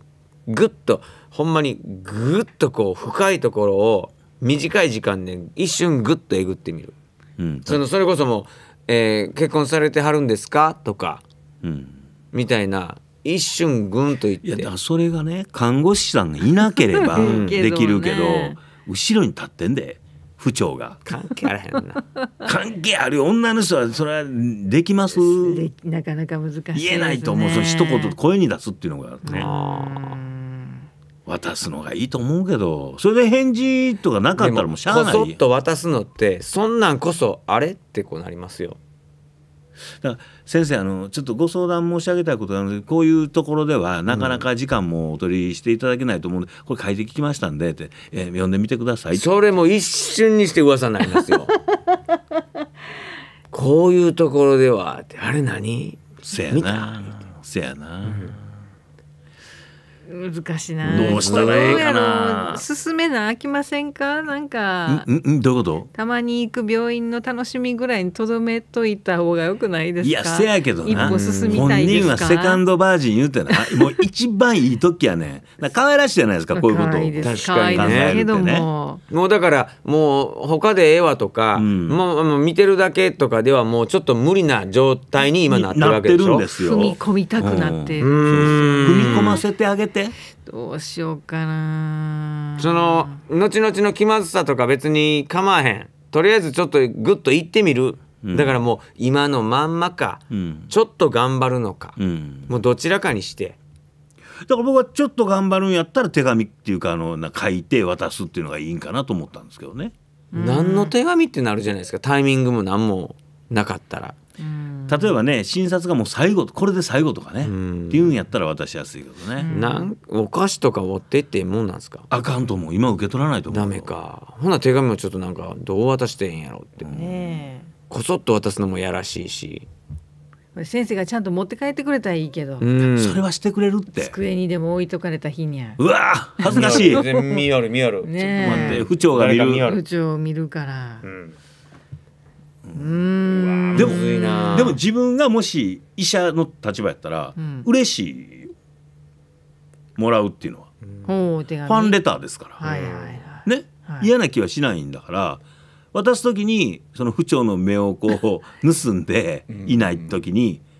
ぐっとほんまにぐっとこう深いところを短い時間で一瞬ぐっとえぐってみる、うん、そのそれこそもう、えー「結婚されてはるんですか?」とか、うん、みたいな一瞬ぐんといっていやそれがね看護師さんがいなければできるけどね、後ろに立ってんで。不調が関係あらへんな 関係あるよ女の人はそれはできますなかなか難しい、ね、言えないと思うその一言声に出すっていうのがね渡すのがいいと思うけどそれで返事とかなかったらもうしゃあないこそっと渡すのってそんなんこそあれってこうなりますよだから先生あのちょっとご相談申し上げたいことがあるのでこういうところではなかなか時間もお取りしていただけないと思うんで、うん、これ書いてきましたんでって、えー、読んでみてくださいそれも一瞬にして噂になりますよ こういうところではってあれ何せやなせやな、うん難しいなどうしたらええかな進めなあきませんかなんかんんどういうことたまに行く病院の楽しみぐらいにとどめといた方がよくないですかいやせやけどな本人はセカンドバージン言うてな もう一番いい時やねん可愛らしいじゃないですかこういうこと確かにねけどももうだからもう他でええわとか、もうもう見てるだけとかではもうちょっと無理な状態に今なってるわけでしょ踏み込みたくなって、踏み込ませてあげてどうしようかなその後々の気まずさとか別に構わへんとりあえずちょっとグッと行ってみる、うん、だからもう今のまんまか、うん、ちょっと頑張るのか、うん、もうどちらかにしてだから僕はちょっと頑張るんやったら手紙っていうかあの書いて渡すっていうのがいいんかなと思ったんですけどね何の手紙ってなるじゃないですかタイミングも何もなかったら。例えばね診察がもう最後これで最後とかね、っていうんやったら渡しやすいけどねなんお菓子とか持ってってもんなんですかあかんと思う今受け取らないと思うダメかほな手紙もちょっとなんかどう渡してんやろって、ね、こそっと渡すのもやらしいし先生がちゃんと持って帰ってくれたらいいけど、うん、それはしてくれるって机にでも置いとかれた日にゃうわ恥ずかしい見よる見よる、ちょっと待って不調が見る不調を見るから、うんでもでも自分がもし医者の立場やったら、う嬉しいもらうっていうのは、うん、ファンレターですから、はいはいはい、ね、はい、嫌な気はしないんだから渡す時にその不調の目をこう 盗んでいない時に。うん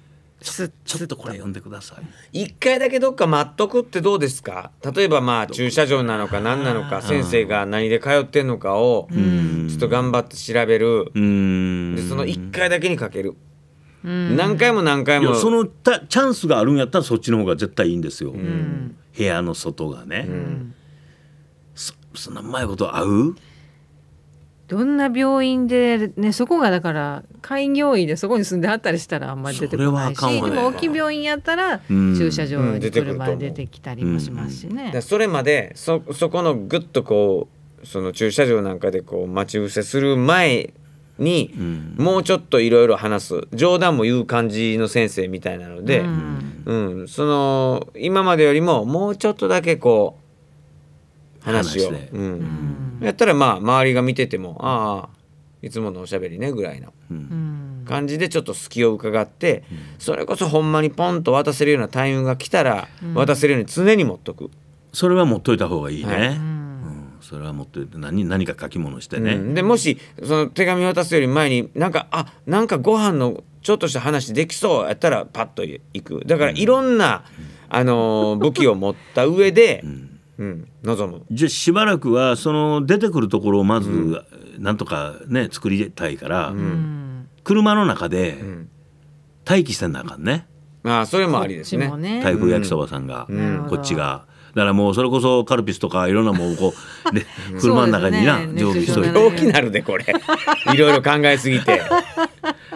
ちょっとこれ読んでください一回だけどっか待っとくってどうですか例えばまあ駐車場なのか何なのか先生が何で通ってんのかをちょっと頑張って調べるでその一回だけにかける何回も何回もそのチャンスがあるんやったらそっちの方が絶対いいんですよ部屋の外がねそんなうまいこと合うどんな病院で、ね、そこがだから開業医でそこに住んであったりしたらあんまり出てこないしでも大きい病院やったら駐車場に車で出てきたりもしますしね。うん、それまでそそこのぐっとこうその駐車場なんかでこう待ち伏せする前に、もうちょっといろいろ話す冗談も言う感じの先生みたいなので、うん、うん、その今までよりももうちょっとだけこう。話を、うん、やったらまあ周りが見ててもああいつものおしゃべりねぐらいの感じでちょっと隙を伺ってそれこそほんまにポンと渡せるようなタイミングが来たら渡せるように常に持っとく、それは持っといた方がいいね、はいそれは持って何何か書き物してね、うん、でもしその手紙渡すより前になんかあなんかご飯のちょっとした話できそうやったらパッと行くだからいろんな、うん、あのー、武器を持った上で、うんうん、謎のじゃあしばらくはその出てくるところをまずなんとかね作りたいから、うん、車の中で待機しんなあかんね、ああそれもありですねね台風焼きそばさんが、こっちが。だからもうそれこそカルピスとかいろんなもうこう で車の中にな、常備しといて大きなるでこれ いろいろ考えすぎて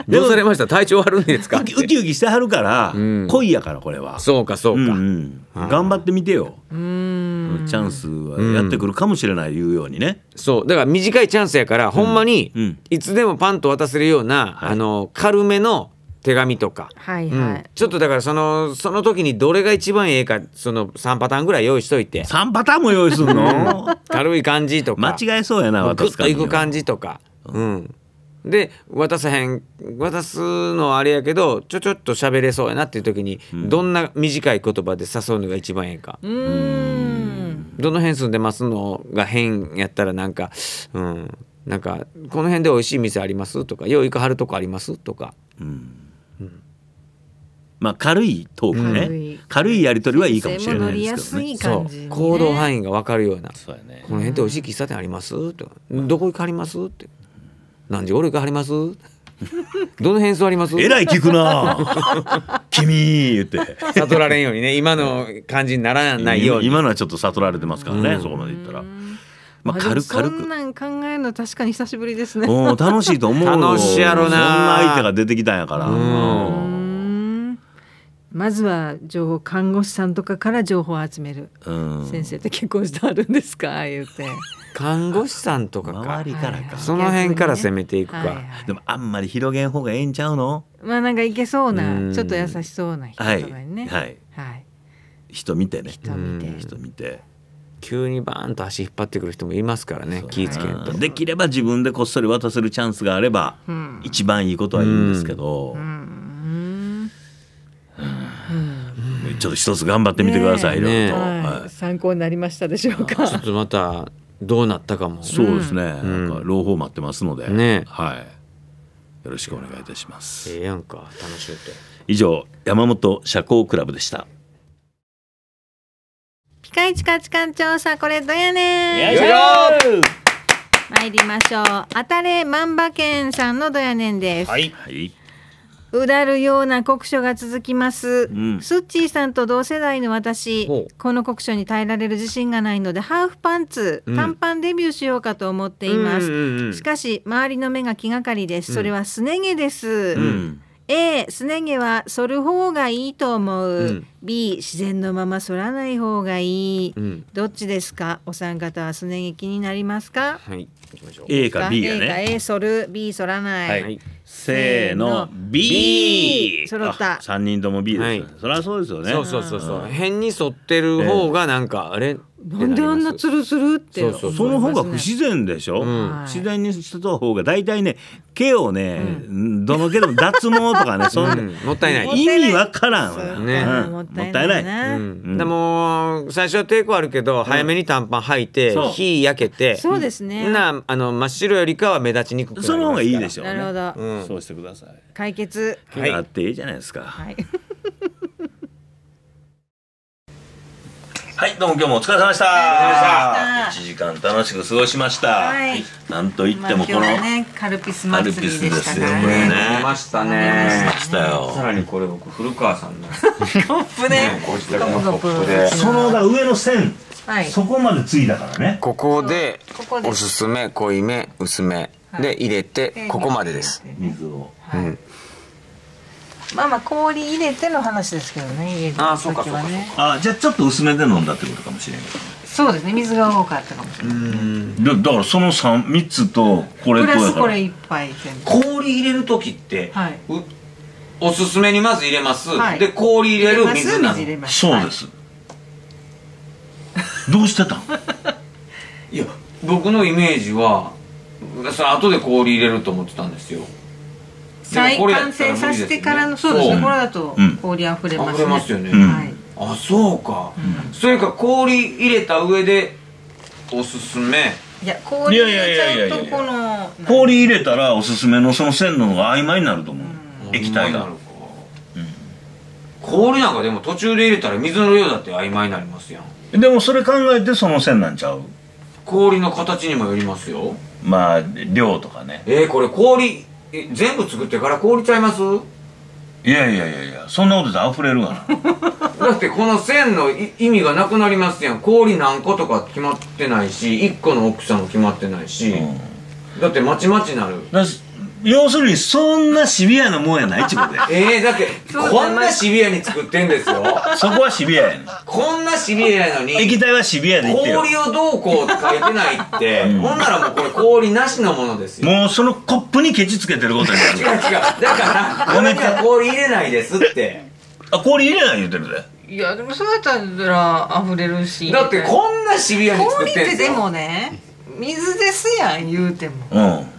どうされました体調悪いんですかウキウキしてはるから、恋やからこれはそうかそうか、頑張ってみてよチャンスはやってくるかもしれないいうようにねそうだから短いチャンスやからほんまにいつでもパンと渡せるような、あの軽めの手紙とか、はいはいうん、ちょっとだからそのその時にどれが一番ええかその3パターンぐらい用意しといて3パターンも用意するの軽い感じとか間違えそうやなグッといく感じとか、うん、で渡さへん渡すのはあれやけどちょちょっと喋れそうやなっていう時に、うん、どんな短い言葉で誘うのが一番ええか。どの辺住んでますのが変やったらなんか、うん、なんかこの辺で美味しい店ありますとかよう行かはるとこありますとか。うんまあ、軽いトークね、うん、軽いやり取りはいいかもしれないですけどね、ね、行動範囲が分かるような「そうやね、この辺って美味しい喫茶店あります?」と「どこ行かります?」って「何時俺ろ行かはります? 」どの辺座りますえらい聞くな 君言って悟られんようにね今の感じにならないように今のはちょっと悟られてますからね、うん、そこまで言ったら。まあ、軽く軽く。そんなん考えるの確かに久しぶりですね。楽しいと思う。楽しいやろな。そんな相手が出てきたんやから。うんまずは情報看護師さんとかから情報を集める、うん、先生と結婚してあるんですか 言うて看護師さんとか周りからか、その辺から攻めていくか、ねはいはい、でもあんまり広げん方がええんちゃうのまあなんかいけそうなちょっと優しそうな人とかにね、はい、はいはい、人見てね人見て人見て急にバーンと足引っ張ってくる人もいますからね気ぃつけんとできれば自分でこっそり渡せるチャンスがあれば、うん、一番いいことはいいんですけど、うんちょっと一つ頑張ってみてください、ねはい、参考になりましたでしょうかちょっとまたどうなったかもそうですね、うん、朗報待ってますので、ね、はいよろしくお願いいたしますええー、やんか楽しいて。以上山本社交クラブでしたピカイチ価値観調査これどやね参りましょうあたれ万馬券さんのどやねんですはいうだるような酷暑が続きます、うん、スッチーさんと同世代の私この酷暑に耐えられる自信がないのでハーフパンツ、短パンデビューしようかと思っています、うんうんうん、しかし周りの目が気がかりです、それはすね毛です、A すね毛は剃る方がいいと思う、うん、B 自然のまま剃らない方がいい、うん、どっちですかお三方はすね毛気になりますかはい行きましょ A か B だね A か A 剃る B 剃らない、はいせーの B 揃った三人とも B です、はい、そりゃそうですよねそうそうそうそう変に沿ってる方がなんかあれなんであんなつるつるってそうそうその方が不自然でしょ、うん、自然にした方が大体ね毛をね、うん、どの毛でも脱毛とかね その、うん、もったいない意味わからん、ねうん、もったいない、ね、うん、でも最初は抵抗あるけど、早めに短パン履いて火焼けてそうですねなあの真っ白よりかは目立ちにくくその方がいいでしょう、ね、なるほど、うん、そうしてください解決、はあっていいじゃないですか、はい はいどうも今日もお疲れ様でしたでした1時間楽しく過ごしましたはいなんと言ってもこの、まあね、カルピス祭りでしたからねこれねましたね飲ましたよさらにこれ僕古川さんのコップねこ自宅のコップでその上の線はい、そこまでついだからねここでおすすめ濃いめ薄めで入れてここまでです水を、うん、はいまあまあ氷入れての話ですけどね家でああそうかそうかそうかあじゃあちょっと薄めで飲んだってことかもしれないそうですね水が多かったかもしれないうんだからその 3, 3つとこれプとラスこれ一杯全部氷入れる時って、はいおすすめにまず入れます、はいで氷入れる水なの水入れますそうです、どうしてたんや僕のイメージはそれ後で氷入れると思ってたんですよ再完成させてからの、そうですねこれだと氷あふれますね、うん、ますよね、あそうか、それか氷入れた上でおすすめいや氷入れちゃうとこの氷入れたらおすすめのその線のが曖昧になると思う、液体が、氷なんかでも途中で入れたら水の量だって曖昧になりますやんでもそれ考えてその線なんちゃう氷の形にもよりますよまあ量とかねえー、これ氷全部作ってから凍りちゃいますいやいやいやいやそんなことで溢れるわな だってこの線の意味がなくなりますやん氷何個とか決まってないし1個の大きさも決まってないし、うん、だってまちまちなるだし要するにそんなシビアなもんやないっちゅことや ええだってこんなシビアに作ってんですよそこはシビアやんこんなシビアやのに液体はシビアでいってよ氷をどうこうって書いてないって、うん、ほんならもうこれ氷なしのものですよもうそのコップにケチつけてることになる 違う違うだからこれには氷入れないですってあ氷入れない言うてるでいやでもそうやったら溢れるしだってこんなシビアに作ってんすよ氷ってでもね水ですやん言うてもうん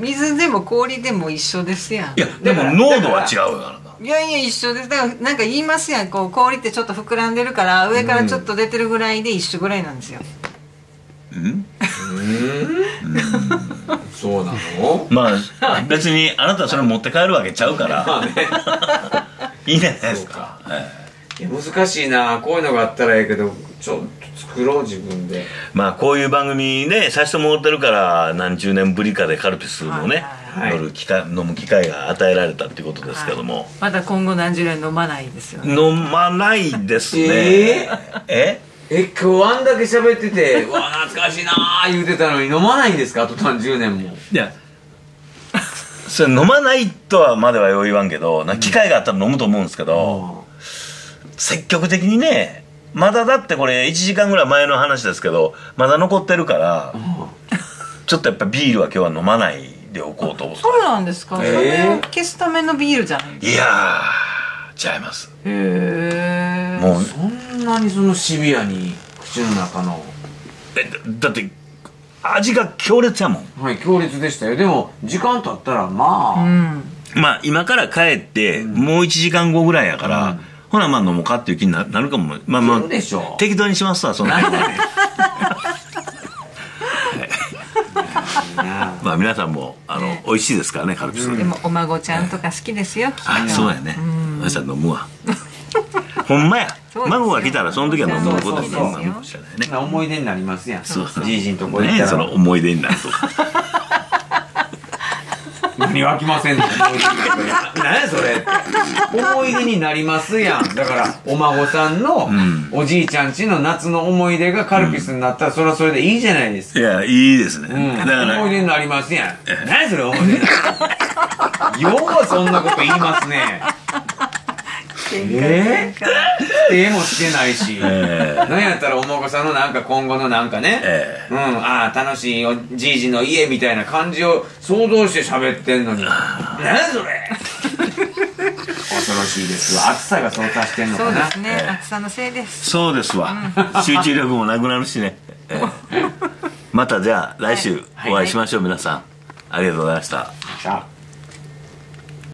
水でも氷でも一緒ですやんいやでも濃度は違うからいやいや一緒ですだからなんか言いますやんこう氷ってちょっと膨らんでるから上からちょっと出てるぐらいで一緒ぐらいなんですよ、うん、そうなの まあ別にあなたはそれ持って帰るわけちゃうから いいじゃないですか、はいいや難しいなこういうのがあったらええけどちょっと作ろう自分でまあこういう番組ねさせてもらってるから何十年ぶりかでカルピスもね、はいはい、飲む機会が与えられたっていうことですけども、はい、まだ今後何十年飲まないですよね飲まないですねえー、え今日あんだけ喋ってて「わ懐かしいな」言うてたのに飲まないんですかあと何十年もいやそれ飲まないとはまでは言わんけどな機会があったら飲むと思うんですけど、うん積極的にねまだだってこれ1時間ぐらい前の話ですけどまだ残ってるから、うん、ちょっとやっぱビールは今日は飲まないでおこうとそうなんですか、えー、それを消すためのビールじゃないですかいやー違いますへえもうそんなにそのシビアに口の中のえだって味が強烈やもんはい強烈でしたよでも時間経ったらまあ、うん、まあ今から帰ってもう1時間後ぐらいやから、うんほなまあ飲もうかっていう気になるかもまあまあ適当にしますわその辺はまあ皆さんもあの美味しいですからねカルピス、でもお孫ちゃんとか好きですよ、あそうやねおさん飲むわほんまや孫が来たらその時は飲むことになるかもしれないね思い出になりますやんじいじんとこ行ね、その思い出になると 何湧きませんね何それ思い出になりますやんだからお孫さんのおじいちゃんちの夏の思い出がカルピスになったら、それはそれでいいじゃないですかいやいいですね、うん、だから思い出になりますやん何それ思い出ようそんなこと言いますねえええ、もしてないし、えー、何やったらお孫さんのなんか今後のなんかね、えー、うんああ楽しいおじいじの家みたいな感じを想像して喋ってんのに 何それ恐ろしいですわ暑さがそうさしてんのかなそうですね、えー、暑さのせいですそうですわ、うん、集中力もなくなるしね、えー、またじゃあ来週お会いしましょう、はい、皆さんありがとうございました